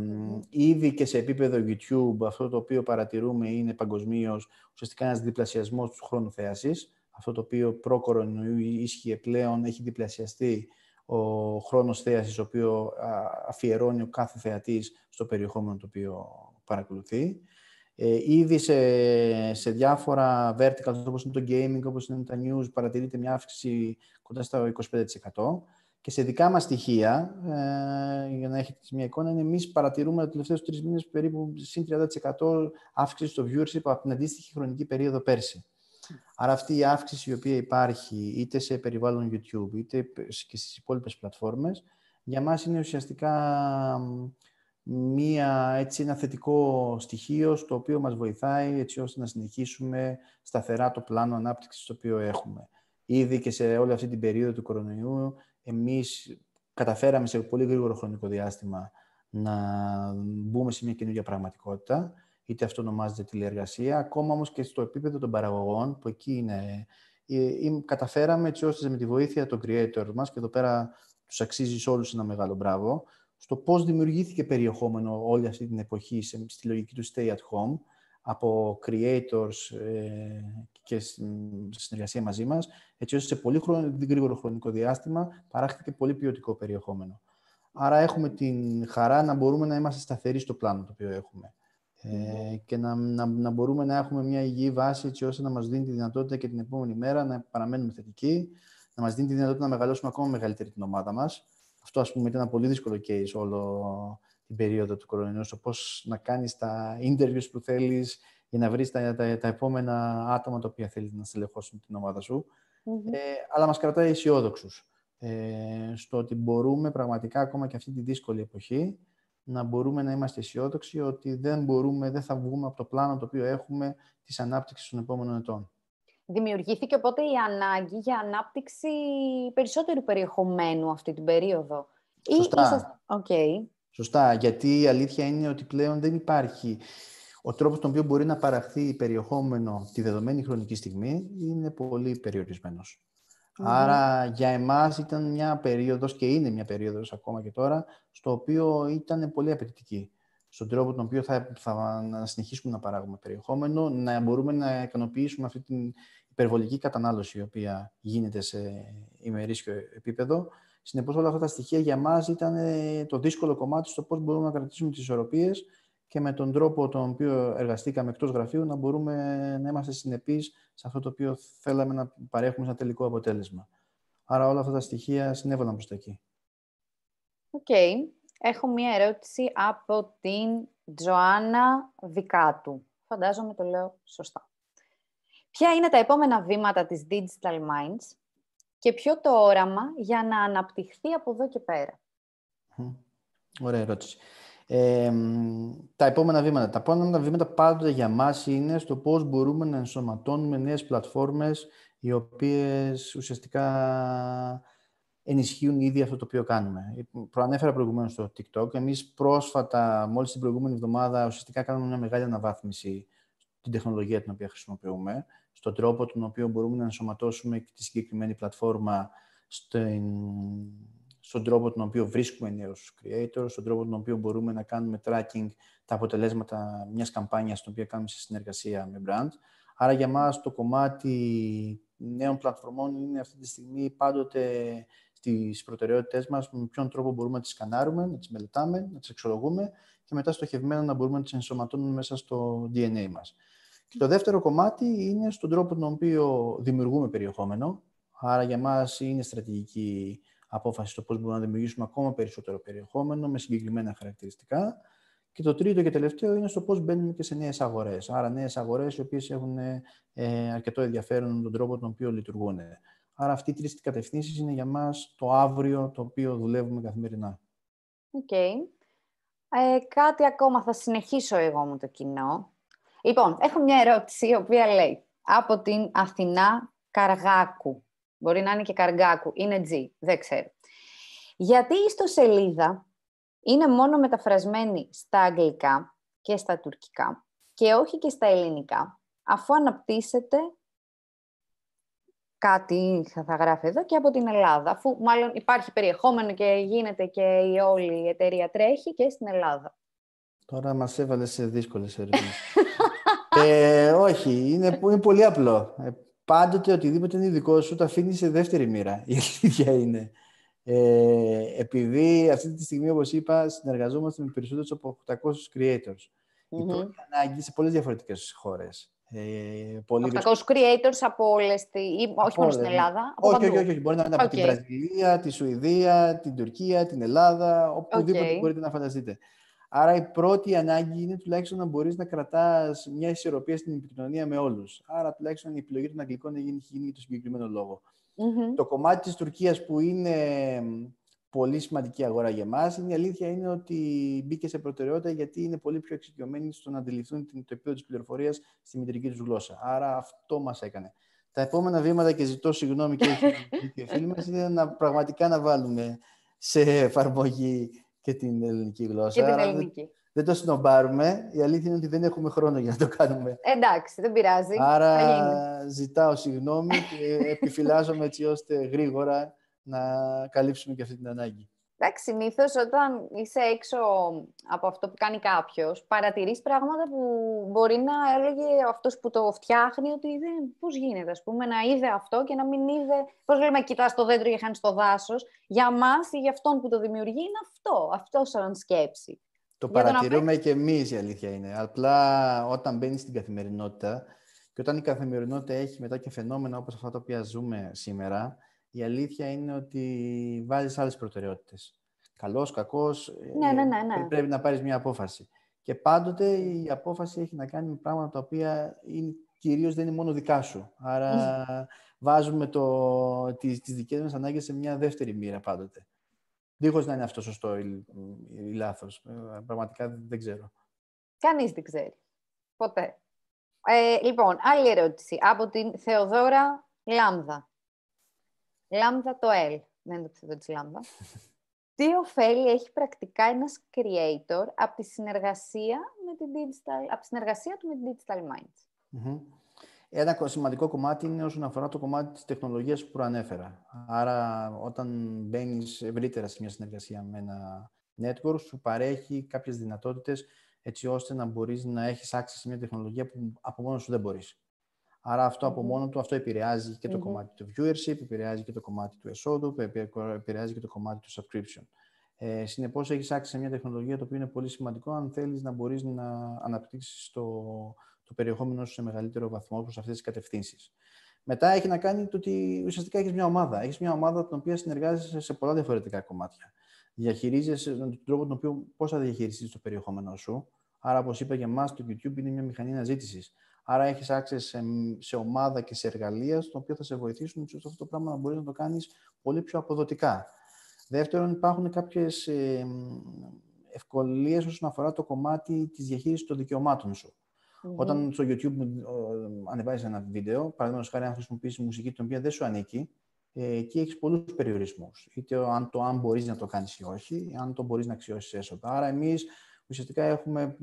ήδη και σε επίπεδο YouTube, αυτό το οποίο παρατηρούμε είναι παγκοσμίως ουσιαστικά ένας διπλασιασμός του χρόνου θέασης. Αυτό το οποίο προ-κορονοϊού ίσχυε πλέον έχει διπλασιαστεί ο χρόνος θέασης, ο οποίο αφιερώνει ο κάθε θεατής στο περιεχόμενο το οποίο παρακολουθεί. Ε, ήδη σε, σε διάφορα vertical, όπως είναι το gaming, όπως είναι τα news, παρατηρείται μια αύξηση κοντά στα 25%. Και σε δικά μας στοιχεία, ε, για να έχετε μια εικόνα, είναι εμείς παρατηρούμε τους τελευταίους τρεις μήνες περίπου συν 30% αύξηση στο viewership από την αντίστοιχη χρονική περίοδο πέρσι. Άρα αυτή η αύξηση η οποία υπάρχει είτε σε περιβάλλον YouTube είτε και στις υπόλοιπες πλατφόρμες για μας είναι ουσιαστικά μία, έτσι, ένα θετικό στοιχείο στο οποίο μας βοηθάει έτσι ώστε να συνεχίσουμε σταθερά το πλάνο ανάπτυξης το οποίο έχουμε. Ήδη και σε όλη αυτή την περίοδο του κορονοϊού εμείς καταφέραμε σε πολύ γρήγορο χρονικό διάστημα να μπούμε σε μια καινούργια πραγματικότητα είτε αυτό ονομάζεται τηλεεργασία, ακόμα όμως και στο επίπεδο των παραγωγών, που εκεί είναι, ε, ε, ε, καταφέραμε έτσι ώστε με τη βοήθεια των creator μας, και εδώ πέρα τους αξίζει όλους ένα μεγάλο μπράβο, στο πώς δημιουργήθηκε περιεχόμενο όλη αυτή την εποχή στη λογική του stay at home, από creators και στην συνεργασία μαζί μας, έτσι ώστε σε πολύ γρήγορο χρονικό διάστημα παράχθηκε πολύ ποιοτικό περιεχόμενο. Άρα έχουμε την χαρά να μπορούμε να είμαστε σταθεροί στο πλάνο το οποίο έχουμε ε, και να, να, μπορούμε να έχουμε μια υγιή βάση έτσι ώστε να μας δίνει τη δυνατότητα και την επόμενη μέρα να παραμένουμε θετικοί, να μας δίνει τη δυνατότητα να μεγαλώσουμε ακόμα μεγαλύτερη την ομάδα μας. Αυτό, ας πούμε, ήταν ένα πολύ δύσκολο case όλο την περίοδο του κορονοϊού, στο πώς να κάνεις τα interviews που θέλεις για να βρεις τα, τα, επόμενα άτομα τα οποία θέλεις να στελεχώσουν την ομάδα σου. Ε, αλλά μας κρατάει αισιόδοξους ε, στο ότι μπορούμε πραγματικά ακόμα και αυτή τη δύσκολη εποχή να μπορούμε να είμαστε αισιόδοξοι ότι δεν, μπορούμε, δεν θα βγούμε από το πλάνο το οποίο έχουμε της ανάπτυξης των επόμενων ετών. Δημιουργήθηκε οπότε η ανάγκη για ανάπτυξη περισσότερου περιεχομένου αυτή την περίοδο. Σωστά. Ή ίσως... okay. Σωστά, γιατί η okay σωστα είναι ότι πλέον δεν υπάρχει ο τρόπος τον οποίο μπορεί να παραχθεί περιεχόμενο τη δεδομένη χρονική στιγμή είναι πολύ περιορισμένος. Άρα για εμάς ήταν μια περίοδος και είναι μια περίοδος ακόμα και τώρα, στο οποίο ήταν πολύ απαιτητική. Στον τρόπο τον οποίο θα, θα να συνεχίσουμε να παράγουμε περιεχόμενο, να μπορούμε να ικανοποιήσουμε αυτή την υπερβολική κατανάλωση η οποία γίνεται σε ημερήσιο επίπεδο. Συνεπώς όλα αυτά τα στοιχεία για μας ήταν το δύσκολο κομμάτι στο πώς μπορούμε να κρατήσουμε τις ισορροπίες και με τον τρόπο τον οποίο εργαστήκαμε εκτός γραφείου να μπορούμε να είμαστε συνεπείς σε αυτό το οποίο θέλαμε να παρέχουμε σαν τελικό αποτέλεσμα. Άρα όλα αυτά τα στοιχεία συνέβαλαν προς τα εκεί. Οκ. Έχω μία ερώτηση από την Τζοάννα Βικάτου. Φαντάζομαι το λέω σωστά. Ποια είναι τα επόμενα βήματα της Digital Minds και ποιο το όραμα για να αναπτυχθεί από εδώ και πέρα. Ωραία ερώτηση. Ε, τα επόμενα βήματα. Τα επόμενα βήματα πάντοτε για μας είναι στο πώς μπορούμε να ενσωματώνουμε νέες πλατφόρμες οι οποίες ουσιαστικά ενισχύουν ήδη αυτό το οποίο κάνουμε. Ε, προανέφερα προηγουμένως στο TikTok. Εμείς πρόσφατα, μόλις την προηγούμενη εβδομάδα, ουσιαστικά κάνουμε μια μεγάλη αναβάθμιση στην τεχνολογία την οποία χρησιμοποιούμε, στον τρόπο τον οποίο μπορούμε να ενσωματώσουμε τη συγκεκριμένη πλατφόρμα στην, στον τρόπο τον οποίο βρίσκουμε νέους creators, στον τρόπο τον οποίο μπορούμε να κάνουμε tracking τα αποτελέσματα μιας καμπάνιας την οποία κάνουμε σε συνεργασία με brand. Άρα για μας το κομμάτι νέων πλατφορμών είναι αυτή τη στιγμή πάντοτε στις προτεραιότητές μας, με ποιον τρόπο μπορούμε να τις σκανάρουμε, να τις μελετάμε, να τις εξολογούμε και μετά στοχευμένα να μπορούμε να τις ενσωματώνουμε μέσα στο DNA μας. Και το δεύτερο κομμάτι είναι στον τρόπο τον οποίο δημιουργούμε περιεχόμενο. Άρα για μας είναι στρατηγική απόφαση στο πώς μπορούμε να δημιουργήσουμε ακόμα περισσότερο περιεχόμενο με συγκεκριμένα χαρακτηριστικά. Και το τρίτο και τελευταίο είναι στο πώς μπαίνουμε και σε νέες αγορές. Άρα, νέες αγορές οι οποίες έχουν ε, αρκετό ενδιαφέρον τον τρόπο τον οποίο λειτουργούν. Άρα, αυτοί οι τρεις κατευθύνσεις είναι για μας το αύριο το οποίο δουλεύουμε καθημερινά. Οκ. Okay. Ε, κάτι ακόμα θα συνεχίσω εγώ με το κοινό. Λοιπόν, έχω μια ερώτηση η οποία λέει από την Αθηνά Καργάκου. Μπορεί να είναι και καργκάκου, είναι G, δεν ξέρω. Γιατί η ιστοσελίδα είναι μόνο μεταφρασμένη στα αγγλικά και στα τουρκικά και όχι και στα ελληνικά, αφού αναπτύσσεται κάτι θα, θα γράφει εδώ και από την Ελλάδα, αφού μάλλον υπάρχει περιεχόμενο και γίνεται και η όλη η εταιρεία τρέχει και στην Ελλάδα. Τώρα μας έβαλες σε δύσκολες έρευνες. Ε, όχι, είναι, είναι πολύ απλό. Ε, πάντοτε οτιδήποτε είναι δικό σου το αφήνεις σε δεύτερη μοίρα. (laughs) Η αλήθεια είναι. Ε, επειδή αυτή τη στιγμή, όπως είπα, συνεργαζόμαστε με περισσότερους από 800 creators. mm ανάγκη σε πολλές διαφορετικές χώρες. Ε, 800 creators από όλες τι. όχι μόνο στην Ελλάδα. Από όχι, όχι, όχι, όχι. Μπορεί να είναι από την Βραζιλία, τη Σουηδία, την Τουρκία, την Ελλάδα, οπουδήποτε μπορείτε να φανταστείτε. Άρα η πρώτη ανάγκη είναι τουλάχιστον να μπορείς να κρατάς μια ισορροπία στην επικοινωνία με όλους. Άρα τουλάχιστον η επιλογή των Αγγλικών να γίνει για τον συγκεκριμένο Το κομμάτι της Τουρκίας που είναι πολύ σημαντική αγορά για μας, η αλήθεια είναι ότι μπήκε σε προτεραιότητα γιατί είναι πολύ πιο εξοικειωμένοι στο να αντιληφθούν το επίπεδο της πληροφορίας στη μητρική τους γλώσσα. Άρα αυτό μας έκανε. Τα επόμενα βήματα, και ζητώ συγγνώμη και την φίλοι μας, είναι να πραγματικά να βάλουμε σε εφαρμογή και την ελληνική γλώσσα. Και την ελληνική. Δεν, το συνομπάρουμε. Η αλήθεια είναι ότι δεν έχουμε χρόνο για να το κάνουμε. Εντάξει, δεν πειράζει. Άρα ζητάω συγγνώμη και επιφυλάζομαι έτσι ώστε γρήγορα να καλύψουμε και αυτή την ανάγκη. Εντάξει, συνήθως όταν είσαι έξω από αυτό που κάνει κάποιος, παρατηρείς πράγματα που μπορεί να έλεγε αυτός που το φτιάχνει ότι δεν. Πώς γίνεται, ας πούμε, να είδε αυτό και να μην είδε. Πώς λέμε, κοιτάς το δέντρο και χάνεις το δάσος. Για μας ή για αυτόν που το δημιουργεί είναι αυτό. Αυτό σαν σκέψη. Το παρατηρούμε και εμείς, η αλήθεια είναι. Απλά όταν μπαίνει στην καθημερινότητα και όταν η καθημερινότητα έχει μετά και φαινόμενα όπως αυτά τα οποία ζούμε σήμερα, η αλήθεια είναι ότι βάζεις άλλες προτεραιότητες. Καλός, κακός, ναι, ε, ναι, ναι, ναι, πρέπει να πάρεις μια απόφαση. Και πάντοτε η απόφαση έχει να κάνει με πράγματα τα οποία είναι, κυρίως δεν είναι μόνο δικά σου. Άρα (laughs) βάζουμε το, τις, τις δικές μας ανάγκες σε μια δεύτερη μοίρα πάντοτε. Δίχως να είναι αυτό σωστό ή, ή λάθος. Ε, πραγματικά δεν ξέρω. Κανείς δεν ξέρει. Ποτέ. Ε, λοιπόν, άλλη ερώτηση. Από την Θεοδόρα Λάμδα λάμδα το L, δεν το ψευδό της λάμδα. (laughs) Τι ωφέλη έχει πρακτικά ένας creator από τη συνεργασία, με την digital, από τη συνεργασία του με την Digital Minds. mm Ένα σημαντικό κομμάτι είναι όσον αφορά το κομμάτι της τεχνολογίας που προανέφερα. Άρα όταν μπαίνεις ευρύτερα σε μια συνεργασία με ένα network, σου παρέχει κάποιες δυνατότητες έτσι ώστε να μπορείς να έχεις άξιση σε μια τεχνολογία που από μόνος σου δεν μπορείς. Άρα αυτό από μόνο του, αυτό επηρεάζει και το κομμάτι του viewership, επηρεάζει και το κομμάτι του εσόδου, επηρεάζει και το κομμάτι του subscription. Ε, συνεπώς έχεις άξει σε μια τεχνολογία το οποίο είναι πολύ σημαντικό αν θέλεις να μπορείς να αναπτύξεις το, το περιεχόμενο σου σε μεγαλύτερο βαθμό προς αυτές τις κατευθύνσεις. Μετά έχει να κάνει το ότι ουσιαστικά έχεις μια ομάδα. Έχεις μια ομάδα την οποία συνεργάζεσαι σε πολλά διαφορετικά κομμάτια. Διαχειρίζεσαι τον τρόπο τον οποίο πώς θα διαχειριστείς το περιεχόμενό σου. Άρα, όπως είπα για εμάς, το YouTube είναι μια μηχανή αναζήτησης. Άρα έχεις access σε, ομάδα και σε εργαλεία, το οποίο θα σε βοηθήσουν ώστε αυτό το πράγμα να μπορείς να το κάνεις πολύ πιο αποδοτικά. Δεύτερον, υπάρχουν κάποιες ε, ευκολίες όσον αφορά το κομμάτι της διαχείρισης των δικαιωμάτων σου. Όταν στο YouTube ε, ανεβάζεις ένα βίντεο, παραδείγματος χάρη αν χρησιμοποιήσεις μουσική την οποία δεν σου ανήκει, ε, εκεί έχεις πολλούς περιορισμούς. Είτε αν το αν μπορείς να το κάνεις ή όχι, αν το μπορείς να αξιώσεις έσοδα. Άρα, εμείς ουσιαστικά έχουμε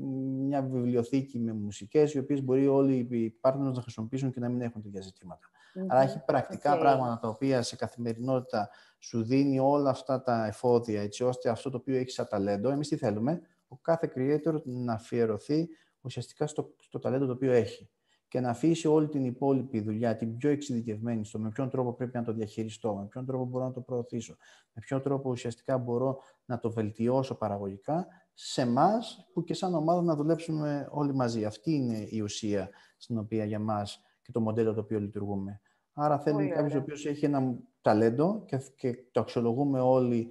μια βιβλιοθήκη με μουσικές, οι οποίες μπορεί όλοι οι partners να χρησιμοποιήσουν και να μην έχουν τέτοια ζητήματα. Αλλά έχει πρακτικά πράγματα τα οποία σε καθημερινότητα σου δίνει όλα αυτά τα εφόδια, έτσι ώστε αυτό το οποίο έχεις σαν ταλέντο, εμείς τι θέλουμε, ο κάθε creator να αφιερωθεί ουσιαστικά στο, στο ταλέντο το οποίο έχει και να αφήσει όλη την υπόλοιπη δουλειά, την πιο εξειδικευμένη, στο με ποιον τρόπο πρέπει να το διαχειριστώ, με ποιον τρόπο μπορώ να το προωθήσω, με ποιον τρόπο ουσιαστικά μπορώ να το βελτιώσω παραγωγικά, σε εμά που και σαν ομάδα να δουλέψουμε όλοι μαζί. Αυτή είναι η ουσία στην οποία για εμά και το μοντέλο το οποίο λειτουργούμε. Άρα θέλει κάποιος ο οποίος έχει ένα ταλέντο και, και το αξιολογούμε όλοι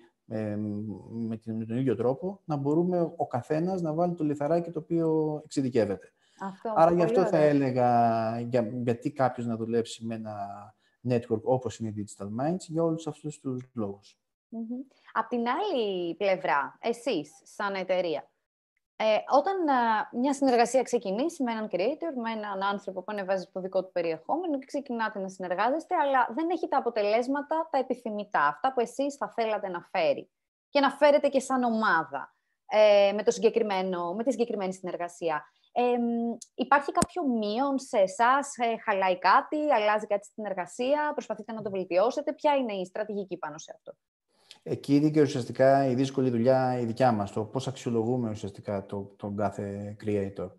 με, την, τον ίδιο τρόπο, να μπορούμε ο καθένας να βάλει το λιθαράκι το οποίο εξειδικεύεται. Αυτό, Άρα γι' αυτό θα έλεγα για, γιατί κάποιος να δουλέψει με ένα network όπως είναι η Digital Minds για όλους αυτούς τους λόγους mm Απ' την άλλη πλευρά, εσείς σαν εταιρεία, ε, όταν ε, μια συνεργασία ξεκινήσει με έναν creator, με έναν άνθρωπο που ανεβάζει το δικό του περιεχόμενο και ξεκινάτε να συνεργάζεστε, αλλά δεν έχει τα αποτελέσματα τα επιθυμητά, αυτά που εσείς θα θέλατε να φέρει και να φέρετε και σαν ομάδα ε, με, το συγκεκριμένο, με τη συγκεκριμένη συνεργασία. Ε, υπάρχει κάποιο μείον σε εσάς, ε, χαλάει κάτι, αλλάζει κάτι στην εργασία, προσπαθείτε να το βελτιώσετε. Ποια είναι η στρατηγική πάνω σε αυτό εκεί και ουσιαστικά η δύσκολη δουλειά η δικιά μας, το πώς αξιολογούμε ουσιαστικά το, τον κάθε creator.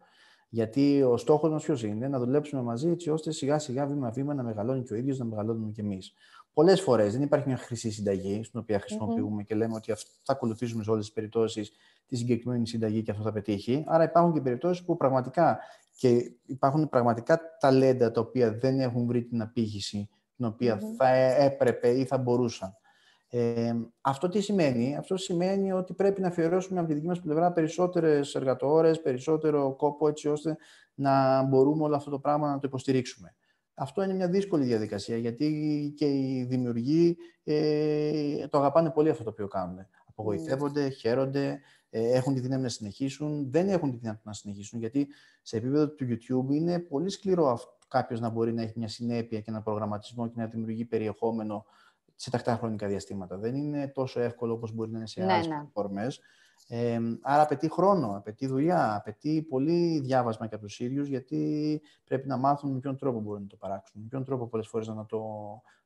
Γιατί ο στόχος μας ποιος είναι, να δουλέψουμε μαζί έτσι ώστε σιγά σιγά βήμα βήμα να μεγαλώνει και ο ίδιος, να μεγαλώνουμε και εμείς. Πολλές φορές δεν υπάρχει μια χρυσή συνταγή στην οποία και λέμε ότι θα ακολουθήσουμε σε όλες τις περιπτώσεις τη συγκεκριμένη συνταγή και αυτό θα πετύχει. Άρα υπάρχουν και περιπτώσεις που πραγματικά και υπάρχουν πραγματικά ταλέντα τα οποία δεν έχουν βρει την απήχηση την οποια θα ε, έπρεπε ή θα μπορούσαν. Ε, αυτό τι σημαίνει. Αυτό σημαίνει ότι πρέπει να αφιερώσουμε από τη δική μας πλευρά περισσότερες εργατόρες, περισσότερο κόπο έτσι ώστε να μπορούμε όλο αυτό το πράγμα να το υποστηρίξουμε. Αυτό είναι μια δύσκολη διαδικασία γιατί και οι δημιουργοί ε, το αγαπάνε πολύ αυτό το οποίο κάνουν. Απογοητεύονται, χαίρονται, ε, έχουν τη δύναμη να συνεχίσουν, δεν έχουν τη δύναμη να συνεχίσουν γιατί σε επίπεδο του YouTube είναι πολύ σκληρό κάποιος να μπορεί να έχει μια συνέπεια και ένα προγραμματισμό και να δημιουργεί περιεχόμενο σε τακτά χρονικά διαστήματα. Δεν είναι τόσο εύκολο όπως μπορεί να είναι σε άλλες ναι, άλλες Ε, άρα απαιτεί χρόνο, απαιτεί δουλειά, απαιτεί πολύ διάβασμα και από τους ίδιους, γιατί πρέπει να μάθουν με ποιον τρόπο μπορούν να το παράξουν, με ποιον τρόπο πολλές φορές να το,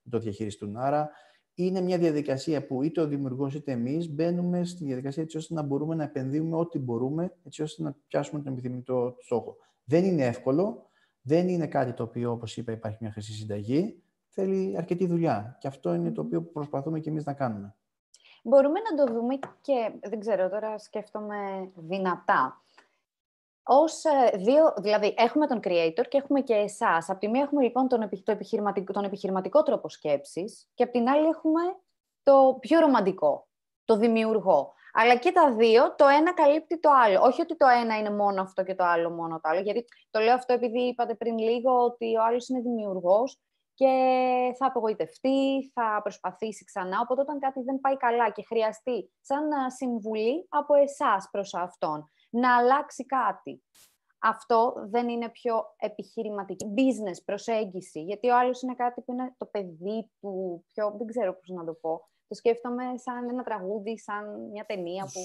να το διαχειριστούν. Άρα είναι μια διαδικασία που είτε ο δημιουργός είτε εμείς μπαίνουμε στη διαδικασία έτσι ώστε να μπορούμε να επενδύουμε ό,τι μπορούμε, έτσι ώστε να πιάσουμε τον επιθυμητό στόχο. Δεν είναι εύκολο, δεν είναι κάτι το οποίο, όπως είπα, υπάρχει μια χρυσή συνταγή θέλει αρκετή δουλειά. Και αυτό είναι το οποίο προσπαθούμε και εμείς να κάνουμε. Μπορούμε να το δούμε και, δεν ξέρω, τώρα σκέφτομαι δυνατά. Ως ε, δύο, δηλαδή έχουμε τον creator και έχουμε και εσάς. Απ' τη μία έχουμε λοιπόν τον, το επιχειρηματικό, τον επιχειρηματικό τρόπο σκέψης και απ' την άλλη έχουμε το πιο ρομαντικό, το δημιουργό. Αλλά και τα δύο, το ένα καλύπτει το άλλο. Όχι ότι το ένα είναι μόνο αυτό και το άλλο μόνο το άλλο. Γιατί το λέω αυτό επειδή είπατε πριν λίγο ότι ο άλλος είναι δημιουργός και θα απογοητευτεί, θα προσπαθήσει ξανά. Οπότε όταν κάτι δεν πάει καλά και χρειαστεί σαν ε, συμβουλή από εσάς προς αυτόν να αλλάξει κάτι. Αυτό δεν είναι πιο επιχειρηματική business προσέγγιση, γιατί ο άλλος είναι κάτι που είναι το παιδί του, πιο, δεν ξέρω πώς να το πω. Το σκέφτομαι σαν ένα τραγούδι, σαν μια ταινία που...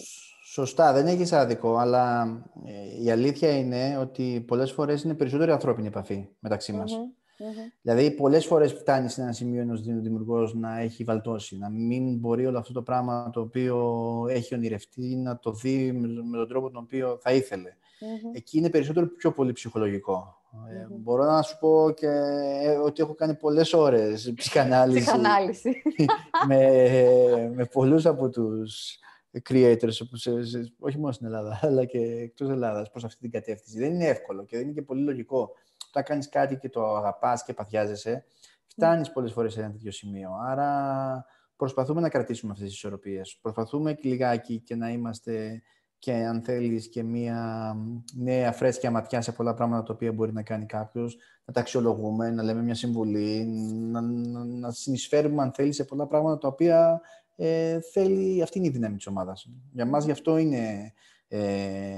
Σωστά, δεν έχεις άδικο, αλλά ε, η αλήθεια είναι ότι πολλές φορές είναι περισσότερη ανθρώπινη επαφή μεταξύ μας. Mm-hmm. Δηλαδή, πολλές φορές φτάνει σε ένα σημείο ενός δημιουργός να έχει βαλτώσει, να μην μπορεί όλο αυτό το πράγμα το οποίο έχει ονειρευτεί να το δει με τον τρόπο τον οποίο θα ήθελε. Εκεί είναι περισσότερο πιο πολύ ψυχολογικό. Mm-hmm. Μπορώ να σου πω και ε, ότι έχω κάνει πολλές ώρες (laughs) ψυχανάλυση, (laughs) με, με πολλούς από τους creators, όπως όχι μόνο στην Ελλάδα, αλλά και εκτός Ελλάδας προς αυτή την κατεύθυνση. Δεν είναι εύκολο και δεν είναι και πολύ λογικό όταν κάνεις κάτι και το αγαπάς και παθιάζεσαι, ναι. φτάνεις πολλές φορές σε ένα τέτοιο σημείο. Άρα προσπαθούμε να κρατήσουμε αυτές τις ισορροπίες. Προσπαθούμε και λιγάκι και να είμαστε και αν θέλεις και μια νέα φρέσκια ματιά σε πολλά πράγματα τα οποία μπορεί να κάνει κάποιος, να τα αξιολογούμε, να λέμε μια συμβουλή, να, να, συνεισφέρουμε αν θέλεις σε πολλά πράγματα τα οποία ε, θέλει. Αυτή είναι η δύναμη της ομάδας. Για μας γι' αυτό είναι ε,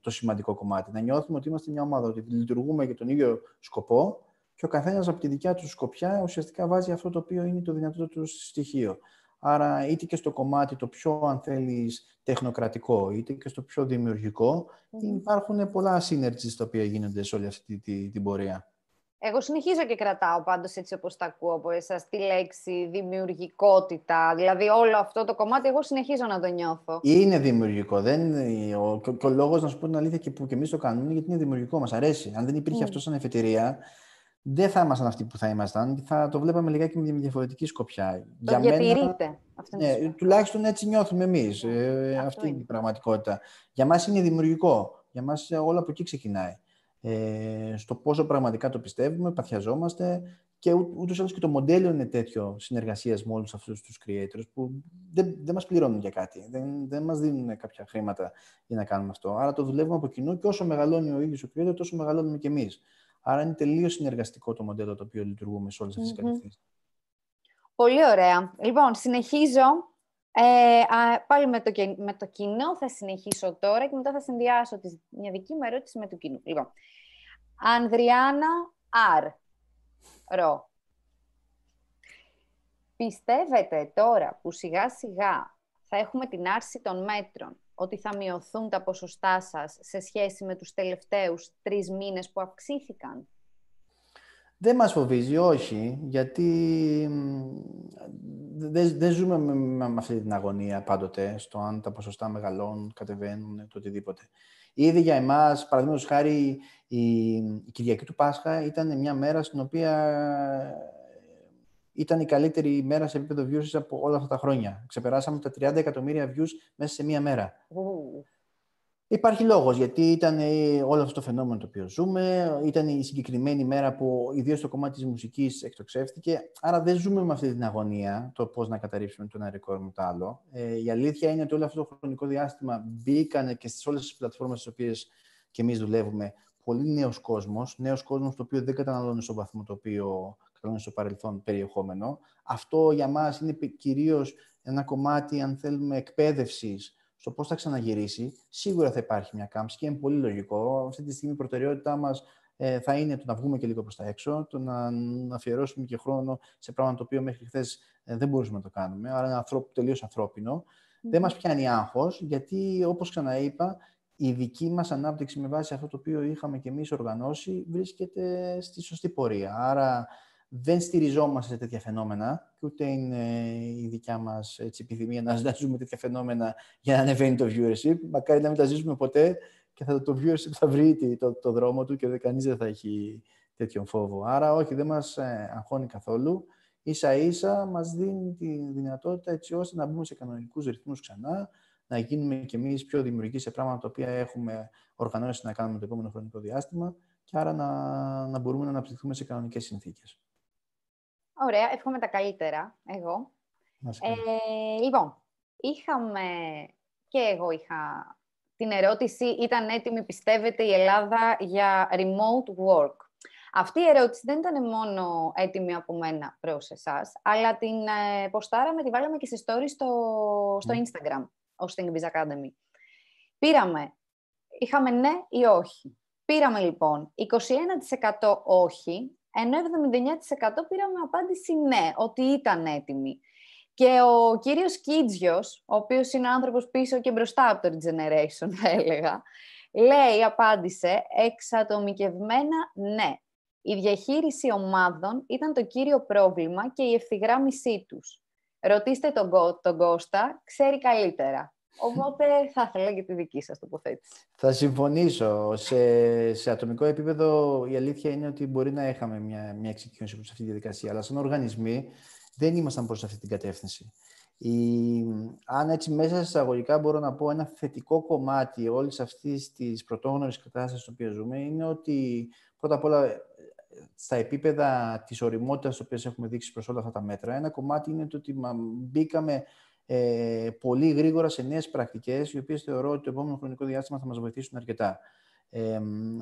το σημαντικό κομμάτι. Να νιώθουμε ότι είμαστε μια ομάδα, ότι λειτουργούμε για τον ίδιο σκοπό και ο καθένας από τη δικιά του σκοπιά ουσιαστικά βάζει αυτό το οποίο είναι το δυνατό του στοιχείο. Άρα, είτε και στο κομμάτι το πιο, αν θέλεις, τεχνοκρατικό, είτε και στο πιο δημιουργικό, υπάρχουν πολλά synergies τα οποία γίνονται σε όλη αυτή την πορεία. Εγώ συνεχίζω και κρατάω πάντως έτσι όπως τα ακούω από εσάς, τη λέξη δημιουργικότητα, δηλαδή όλο αυτό το κομμάτι εγώ συνεχίζω να το νιώθω. Είναι δημιουργικό, δεν... ο... και ο λόγος να σου πω την αλήθεια και που και εμείς το κάνουμε είναι γιατί είναι δημιουργικό, μας αρέσει. Αν δεν υπήρχε ναι. αυτό σαν εφετηρία, δεν θα ήμασταν αυτοί που θα ήμασταν. Θα το βλέπαμε λιγάκι με διαφορετική σκοπιά. Το Για μένα, αυτό ναι, τουλάχιστον έτσι νιώθουμε εμείς. Ναι, ε, αυτή είναι η πραγματικότητα. Για μας είναι δημιουργικό. Για μας ε, όλα από εκεί ξεκινάει. Ε, στο πόσο πραγματικά το πιστεύουμε, παθιαζόμαστε και ούτως άλλως και το μοντέλο είναι τέτοιο συνεργασίας με όλους αυτούς τους creators που δεν, δεν μας πληρώνουν για κάτι, δεν, δεν μας δίνουν κάποια χρήματα για να κάνουμε αυτό. Άρα το δουλεύουμε από κοινού και όσο μεγαλώνει ο ίδιος ο creator τόσο μεγαλώνουμε και εμείς. Άρα είναι τελείως συνεργαστικό το μοντέλο το οποίο λειτουργούμε σε όλες αυτές τις mm-hmm. κατευθύνσεις. Πολύ ωραία. Λοιπόν, συνεχίζω ε, πάλι με το, με το κοινό θα συνεχίσω τώρα και μετά θα συνδυάσω τις, μια δική μου ερώτηση με το κοινό. Λοιπόν, Ανδριάνα Αρ. Ρο. Πιστεύετε τώρα που σιγά σιγά θα έχουμε την άρση των μέτρων ότι θα μειωθούν τα ποσοστά σας σε σχέση με τους τελευταίους τρεις μήνες που αυξήθηκαν. Δεν μας φοβίζει, όχι, γιατί δεν, δε ζούμε με, με, αυτή την αγωνία πάντοτε στο αν τα ποσοστά μεγαλών κατεβαίνουν, το οτιδήποτε. Ήδη για εμάς, παραδείγματος χάρη, η, η Κυριακή του Πάσχα ήταν μια μέρα στην οποία ε, ήταν η καλύτερη μέρα σε επίπεδο views από όλα αυτά τα χρόνια. Ξεπεράσαμε τα 30 εκατομμύρια views μέσα σε μία μέρα. Υπάρχει λόγος γιατί ήταν ε, όλο αυτό το φαινόμενο το οποίο ζούμε, ήταν η συγκεκριμένη μέρα που ιδίως το κομμάτι της μουσικής εκτοξεύτηκε. Άρα δεν ζούμε με αυτή την αγωνία το πώς να καταρρύψουμε το ένα ρεκόρ με το άλλο. Ε, η αλήθεια είναι ότι όλο αυτό το χρονικό διάστημα μπήκανε και στις όλες τις πλατφόρμες στις οποίες και εμείς δουλεύουμε πολύ νέος κόσμος, νέος κόσμος το οποίο δεν καταναλώνει στον βαθμό το οποίο καταναλώνει στο παρελθόν περιεχόμενο. Αυτό για μας είναι κυρίως ένα κομμάτι, αν θέλουμε, εκπαίδευσης στο πώς θα ξαναγυρίσει, σίγουρα θα υπάρχει μια κάμψη και είναι πολύ λογικό. Αυτή τη στιγμή η προτεραιότητά μας ε, θα είναι το να βγούμε και λίγο προς τα έξω, το να, αφιερώσουμε και χρόνο σε πράγματα το οποίο μέχρι χθες ε, δεν μπορούσαμε να το κάνουμε. Άρα, είναι ανθρώπ, τελείως ανθρώπινο. Mm. Δεν μας πιάνει άγχος, γιατί όπως ξαναείπα, η δική μας ανάπτυξη με βάση αυτό το οποίο είχαμε και εμείς οργανώσει βρίσκεται στη σωστή πορεία. Άρα, δεν στηριζόμαστε σε τέτοια φαινόμενα και ούτε είναι η δικιά μας επιθυμία να ζητάζουμε (laughs) τέτοια φαινόμενα για να ανεβαίνει το viewership. Μακάρι να μην τα ζήσουμε ποτέ και θα, το viewership θα βρει το, δρόμο του και δεν, κανείς δεν θα έχει τέτοιο φόβο. Άρα όχι, δεν μας ε, αγχώνει καθόλου. Ίσα ίσα μας δίνει τη δυνατότητα έτσι ώστε να μπούμε σε κανονικούς ρυθμούς ξανά, να γίνουμε κι εμείς πιο δημιουργοί σε πράγματα τα οποία έχουμε οργανώσει να κάνουμε το επόμενο χρονικό διάστημα και άρα να, να μπορούμε να αναπτυχθούμε σε κανονικές συνθήκες. Ωραία, εύχομαι τα καλύτερα, εγώ. Ε, λοιπόν, είχαμε, και εγώ είχα την ερώτηση, ήταν έτοιμη, πιστεύετε, η Ελλάδα για remote work. Αυτή η ερώτηση δεν ήταν μόνο έτοιμη από μένα προς εσάς, αλλά την ε, ποστάραμε, τη βάλαμε και στη story στο, στο ναι. Instagram, ως την Biz Academy. Πήραμε, είχαμε ναι ή όχι. Πήραμε λοιπόν 21% όχι, ενώ 79% πήραμε απάντηση ναι, ότι ήταν έτοιμοι. Και ο κύριος Κίτζιος, ο οποίος είναι άνθρωπος πίσω και μπροστά από το Regeneration θα έλεγα, λέει, απάντησε, εξατομικευμένα ναι. Η διαχείριση ομάδων ήταν το κύριο πρόβλημα και η ευθυγράμμισή τους. Ρωτήστε τον, Κώστα, ξέρει καλύτερα. Οπότε θα ήθελα και τη δική σας τοποθέτηση. Θα συμφωνήσω. Σε, σε ατομικό επίπεδο η αλήθεια είναι ότι μπορεί να είχαμε μια, μια εξοικειώση προς αυτή τη διαδικασία, αλλά σαν οργανισμοί δεν ήμασταν προς αυτή την κατεύθυνση. Η, αν έτσι μέσα σε εισαγωγικά μπορώ να πω ένα θετικό κομμάτι όλης αυτής της πρωτόγνωρης κατάστασης στην οποία ζούμε είναι ότι πρώτα απ' όλα ε, στα επίπεδα της οριμότητας οριμότητας που έχουμε δείξει προς όλα αυτά τα μέτρα. Ένα κομμάτι είναι το ότι μπήκαμε ε, πολύ γρήγορα σε νέες πρακτικές, οι οποίες θεωρώ ότι το επόμενο χρονικό διάστημα θα μας βοηθήσουν αρκετά.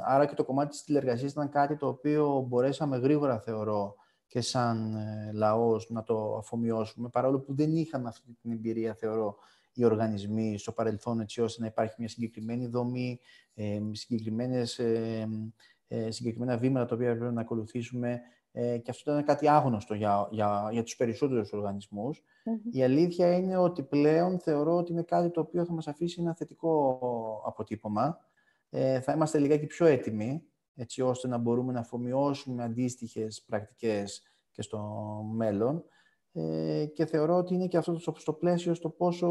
άρα και το κομμάτι της τηλεργασίας ήταν κάτι το οποίο μπορέσαμε γρήγορα, θεωρώ, και σαν ε, λαός να το αφομοιώσουμε, παρόλο που δεν είχαμε αυτή την εμπειρία, θεωρώ, οι οργανισμοί στο παρελθόν, έτσι ώστε να υπάρχει μια συγκεκριμένη δομή, ε, ε, συγκεκριμένα βήματα τα οποία πρέπει να ακολουθήσουμε ε, και αυτό ήταν κάτι άγνωστο για, για, για τους περισσότερους Η αλήθεια είναι ότι πλέον θεωρώ ότι είναι κάτι το οποίο θα μας αφήσει ένα θετικό αποτύπωμα. Ε, θα είμαστε λιγάκι πιο έτοιμοι, έτσι ώστε να μπορούμε να αφομοιώσουμε αντίστοιχες πρακτικές και στο μέλλον. Ε, και θεωρώ ότι είναι και αυτό το, στο πλαίσιο στο πόσο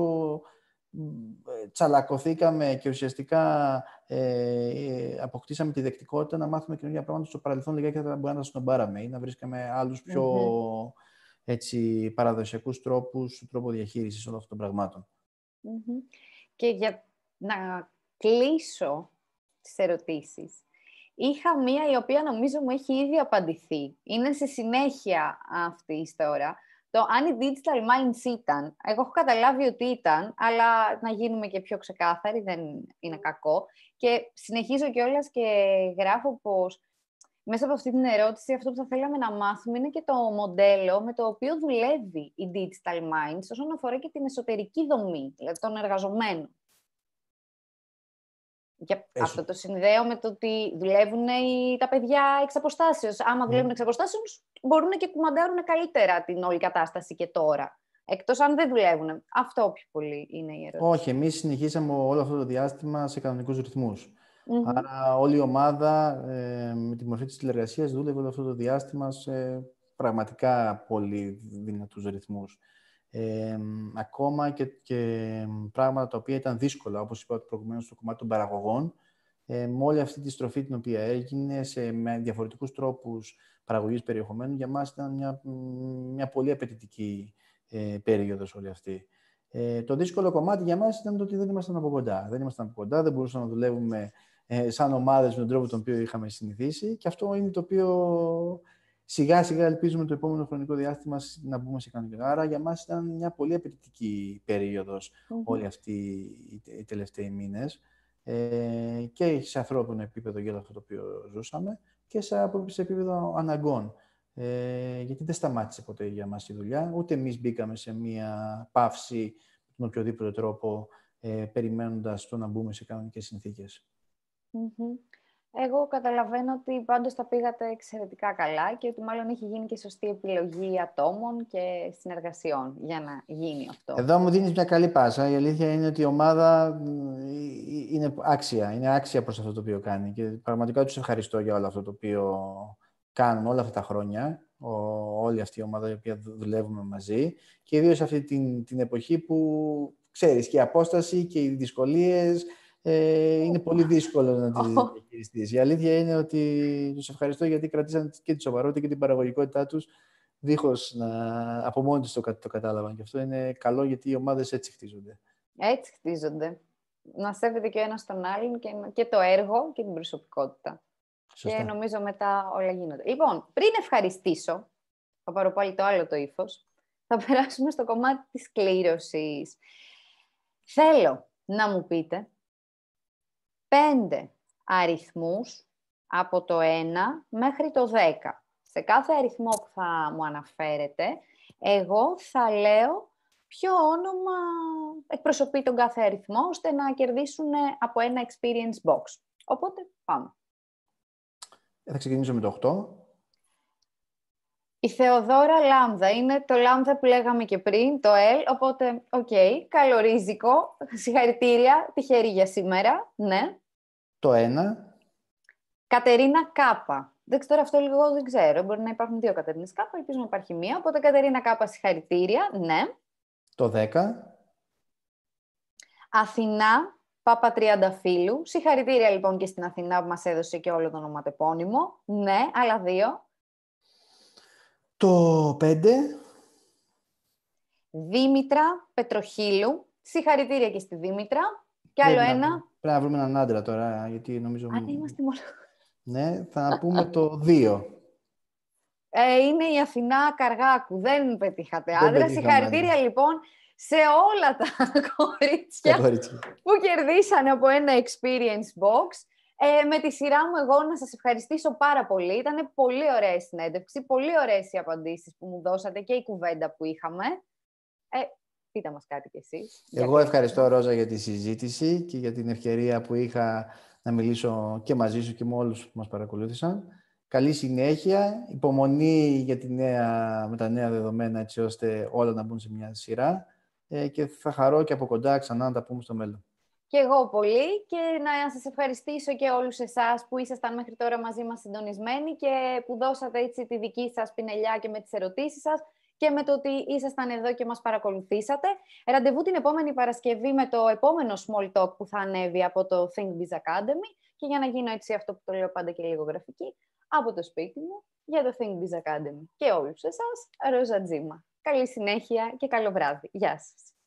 τσαλακωθήκαμε και ουσιαστικά ε, αποκτήσαμε τη δεκτικότητα να μάθουμε καινούργια πράγματα στο παρελθόν λιγάκι θα μπορούμε να τα σνομπάραμε ή να βρίσκαμε άλλους πιο έτσι, παραδοσιακούς τρόπους, τρόπο διαχείρισης όλων αυτών των πραγματων Και για να κλείσω τις ερωτήσεις, είχα μία η οποία νομίζω μου έχει ήδη απαντηθεί. Είναι σε συνέχεια αυτή η ιστορία το αν η digital minds ήταν, εγώ έχω καταλάβει ότι ήταν, αλλά να γίνουμε και πιο ξεκάθαροι, δεν είναι κακό. Και συνεχίζω κιόλας και γράφω πως μέσα από αυτή την ερώτηση αυτό που θα θέλαμε να μάθουμε είναι και το μοντέλο με το οποίο δουλεύει η digital minds όσον αφορά και την εσωτερική δομή δηλαδή των εργαζομένων. Και αυτό το συνδέω με το ότι δουλεύουν τα παιδιά εξ αποστάσεως. Άμα ναι. δουλεύουν εξ αποστάσεως, μπορούν και κουμαντάρουν καλύτερα την όλη κατάσταση και τώρα. Εκτός αν δεν δουλεύουν. Αυτό πιο πολύ είναι η ερώτηση. Όχι, εμείς συνεχίσαμε όλο αυτό το διάστημα σε κανονικούς ρυθμούς. ρυθμούς. Άρα όλη η ομάδα ε, με τη μορφή της τηλεργασίας δούλευε όλο αυτό το διάστημα σε πραγματικά πολύ δυνατούς ρυθμούς. Ε, ακόμα και, και πράγματα τα οποία ήταν δύσκολα, όπως είπα προηγουμένως στο κομμάτι των παραγωγών, ε, με όλη αυτή τη στροφή την οποία έγινε σε, με διαφορετικούς τρόπους παραγωγής περιεχομένου για μας ήταν μια, μια πολύ απαιτητική ε, περίοδος όλη αυτή. Ε, το δύσκολο κομμάτι για μας ήταν το ότι δεν ήμασταν από κοντά. Δεν ήμασταν από κοντά, δεν μπορούσαμε να δουλεύουμε ε, σαν ομάδες με τον τρόπο τον οποίο είχαμε συνηθίσει και αυτό είναι το οποίο σιγά σιγά ελπίζουμε το επόμενο χρονικό διάστημα να μπούμε σε κανονικά. Άρα για μας ήταν μια πολύ περίοδο περίοδος mm-hmm. όλοι αυτοί οι τελευταίοι μήνες. ε, και σε ανθρώπινο επίπεδο για αυτό το οποίο ζούσαμε και σε, επίπεδο αναγκών. Ε, γιατί δεν σταμάτησε ποτέ για μας η δουλειά, ούτε εμείς μπήκαμε σε μία παύση με τον οποιοδήποτε τρόπο, ε, περιμένοντας το να μπούμε σε κανονικές εγώ καταλαβαίνω ότι πάντως τα πήγατε εξαιρετικά καλά και ότι μάλλον έχει γίνει και σωστή επιλογή ατόμων και συνεργασιών για να γίνει αυτό. Εδώ μου δίνεις μια καλή πάσα. Η αλήθεια είναι ότι η ομάδα ε, ε, είναι άξια, είναι άξια προς αυτό το οποίο κάνει και πραγματικά τους ευχαριστώ για όλο αυτό το οποίο κάνουν όλα αυτά τα χρόνια όλη αυτή η ομάδα η οποία δουλεύουμε μαζί και ιδίως αυτή την, την εποχή που ξέρεις και η απόσταση και οι δυσκολίες ε, είναι πολύ δύσκολο να τη διαχειριστείς. Η αλήθεια είναι ότι τους ευχαριστώ γιατί κρατήσαν και τη σοβαρότητα και την παραγωγικότητά τους δίχως να από μόνοι το, το κατάλαβαν. Και αυτό είναι καλό γιατί οι ομάδες έτσι χτίζονται. Έτσι χτίζονται. Να σέβεται και ο ένας τον άλλον και, το έργο και την προσωπικότητα. Σωστά. Και νομίζω μετά όλα γίνονται. Λοιπόν, πριν ευχαριστήσω, θα πάρω πάλι το άλλο το ύφος. θα περάσουμε στο κομμάτι της κλήρωσης. Θέλω να μου πείτε 5 αριθμούς από το 1 μέχρι το 10. Σε κάθε αριθμό που θα μου αναφέρετε, εγώ θα λέω ποιο όνομα εκπροσωπεί τον κάθε αριθμό, ώστε να κερδίσουν από ένα experience box. Οπότε, πάμε. Ε, θα ξεκινήσω με το 8. Η Θεοδόρα Λάμδα είναι το Λάμδα που λέγαμε και πριν, το L, οπότε, οκ, okay, καλό ρίζικο, συγχαρητήρια, τυχερή για σήμερα, ναι. Το ένα. Κατερίνα Κάπα. ξέρω τώρα αυτό λίγο δεν ξέρω. Μπορεί να υπάρχουν δύο Κατερίνες Κάπα, ελπίζω να υπάρχει μία. Οπότε Κατερίνα Κάπα, συγχαρητήρια. Ναι. Το 10. Αθηνά Πάπα φίλου. Συγχαρητήρια λοιπόν και στην Αθηνά που μας έδωσε και όλο το ονοματεπώνυμο. Ναι, άλλα δύο. Το 5. Δήμητρα Πετροχίλου Συγχαρητήρια και στη Δήμητρα. Κι άλλο ένα. πρέπει να βρούμε έναν άντρα τώρα, γιατί νομίζω... Αν είμαστε μόνο. Ναι, θα πούμε το δύο. Ε, είναι η Αθηνά Καργάκου. Δεν πετύχατε άντρα. Συγχαρητήρια λοιπόν σε όλα (laughs) τα κορίτσια που κερδίσανε από ένα experience box. Ε, με τη σειρά μου εγώ να σας ευχαριστήσω πάρα πολύ. Ήταν πολύ ωραία η συνέντευξη, πολύ ωραίες οι απαντήσεις που μου δώσατε και η κουβέντα που είχαμε. Ε, πείτε μας κάτι κι εσείς. Εγώ ευχαριστώ Ρόζα για τη συζήτηση και για την ευκαιρία που είχα να μιλήσω και μαζί σου και με όλους που μας παρακολούθησαν. Καλή συνέχεια, υπομονή για τη νέα, με τα νέα δεδομένα έτσι ώστε όλα να μπουν σε μια σειρά ε, και θα χαρώ και από κοντά ξανά να τα πούμε στο μέλλον. Και εγώ πολύ και να σας ευχαριστήσω και όλους εσάς που ήσασταν μέχρι τώρα μαζί μας συντονισμένοι και που δώσατε έτσι τη δική σας πινελιά και με τις ερωτήσεις σας και με το ότι ήσασταν εδώ και μας παρακολουθήσατε. Ραντεβού την επόμενη Παρασκευή με το επόμενο small talk που θα ανέβει από το Think Biz Academy και για να γίνω έτσι αυτό που το λέω πάντα και λίγο γραφική, από το σπίτι μου για το Think Biz Academy και όλους εσάς, Ρόζα Τζίμα. Καλή συνέχεια και καλό βράδυ. Γεια σας.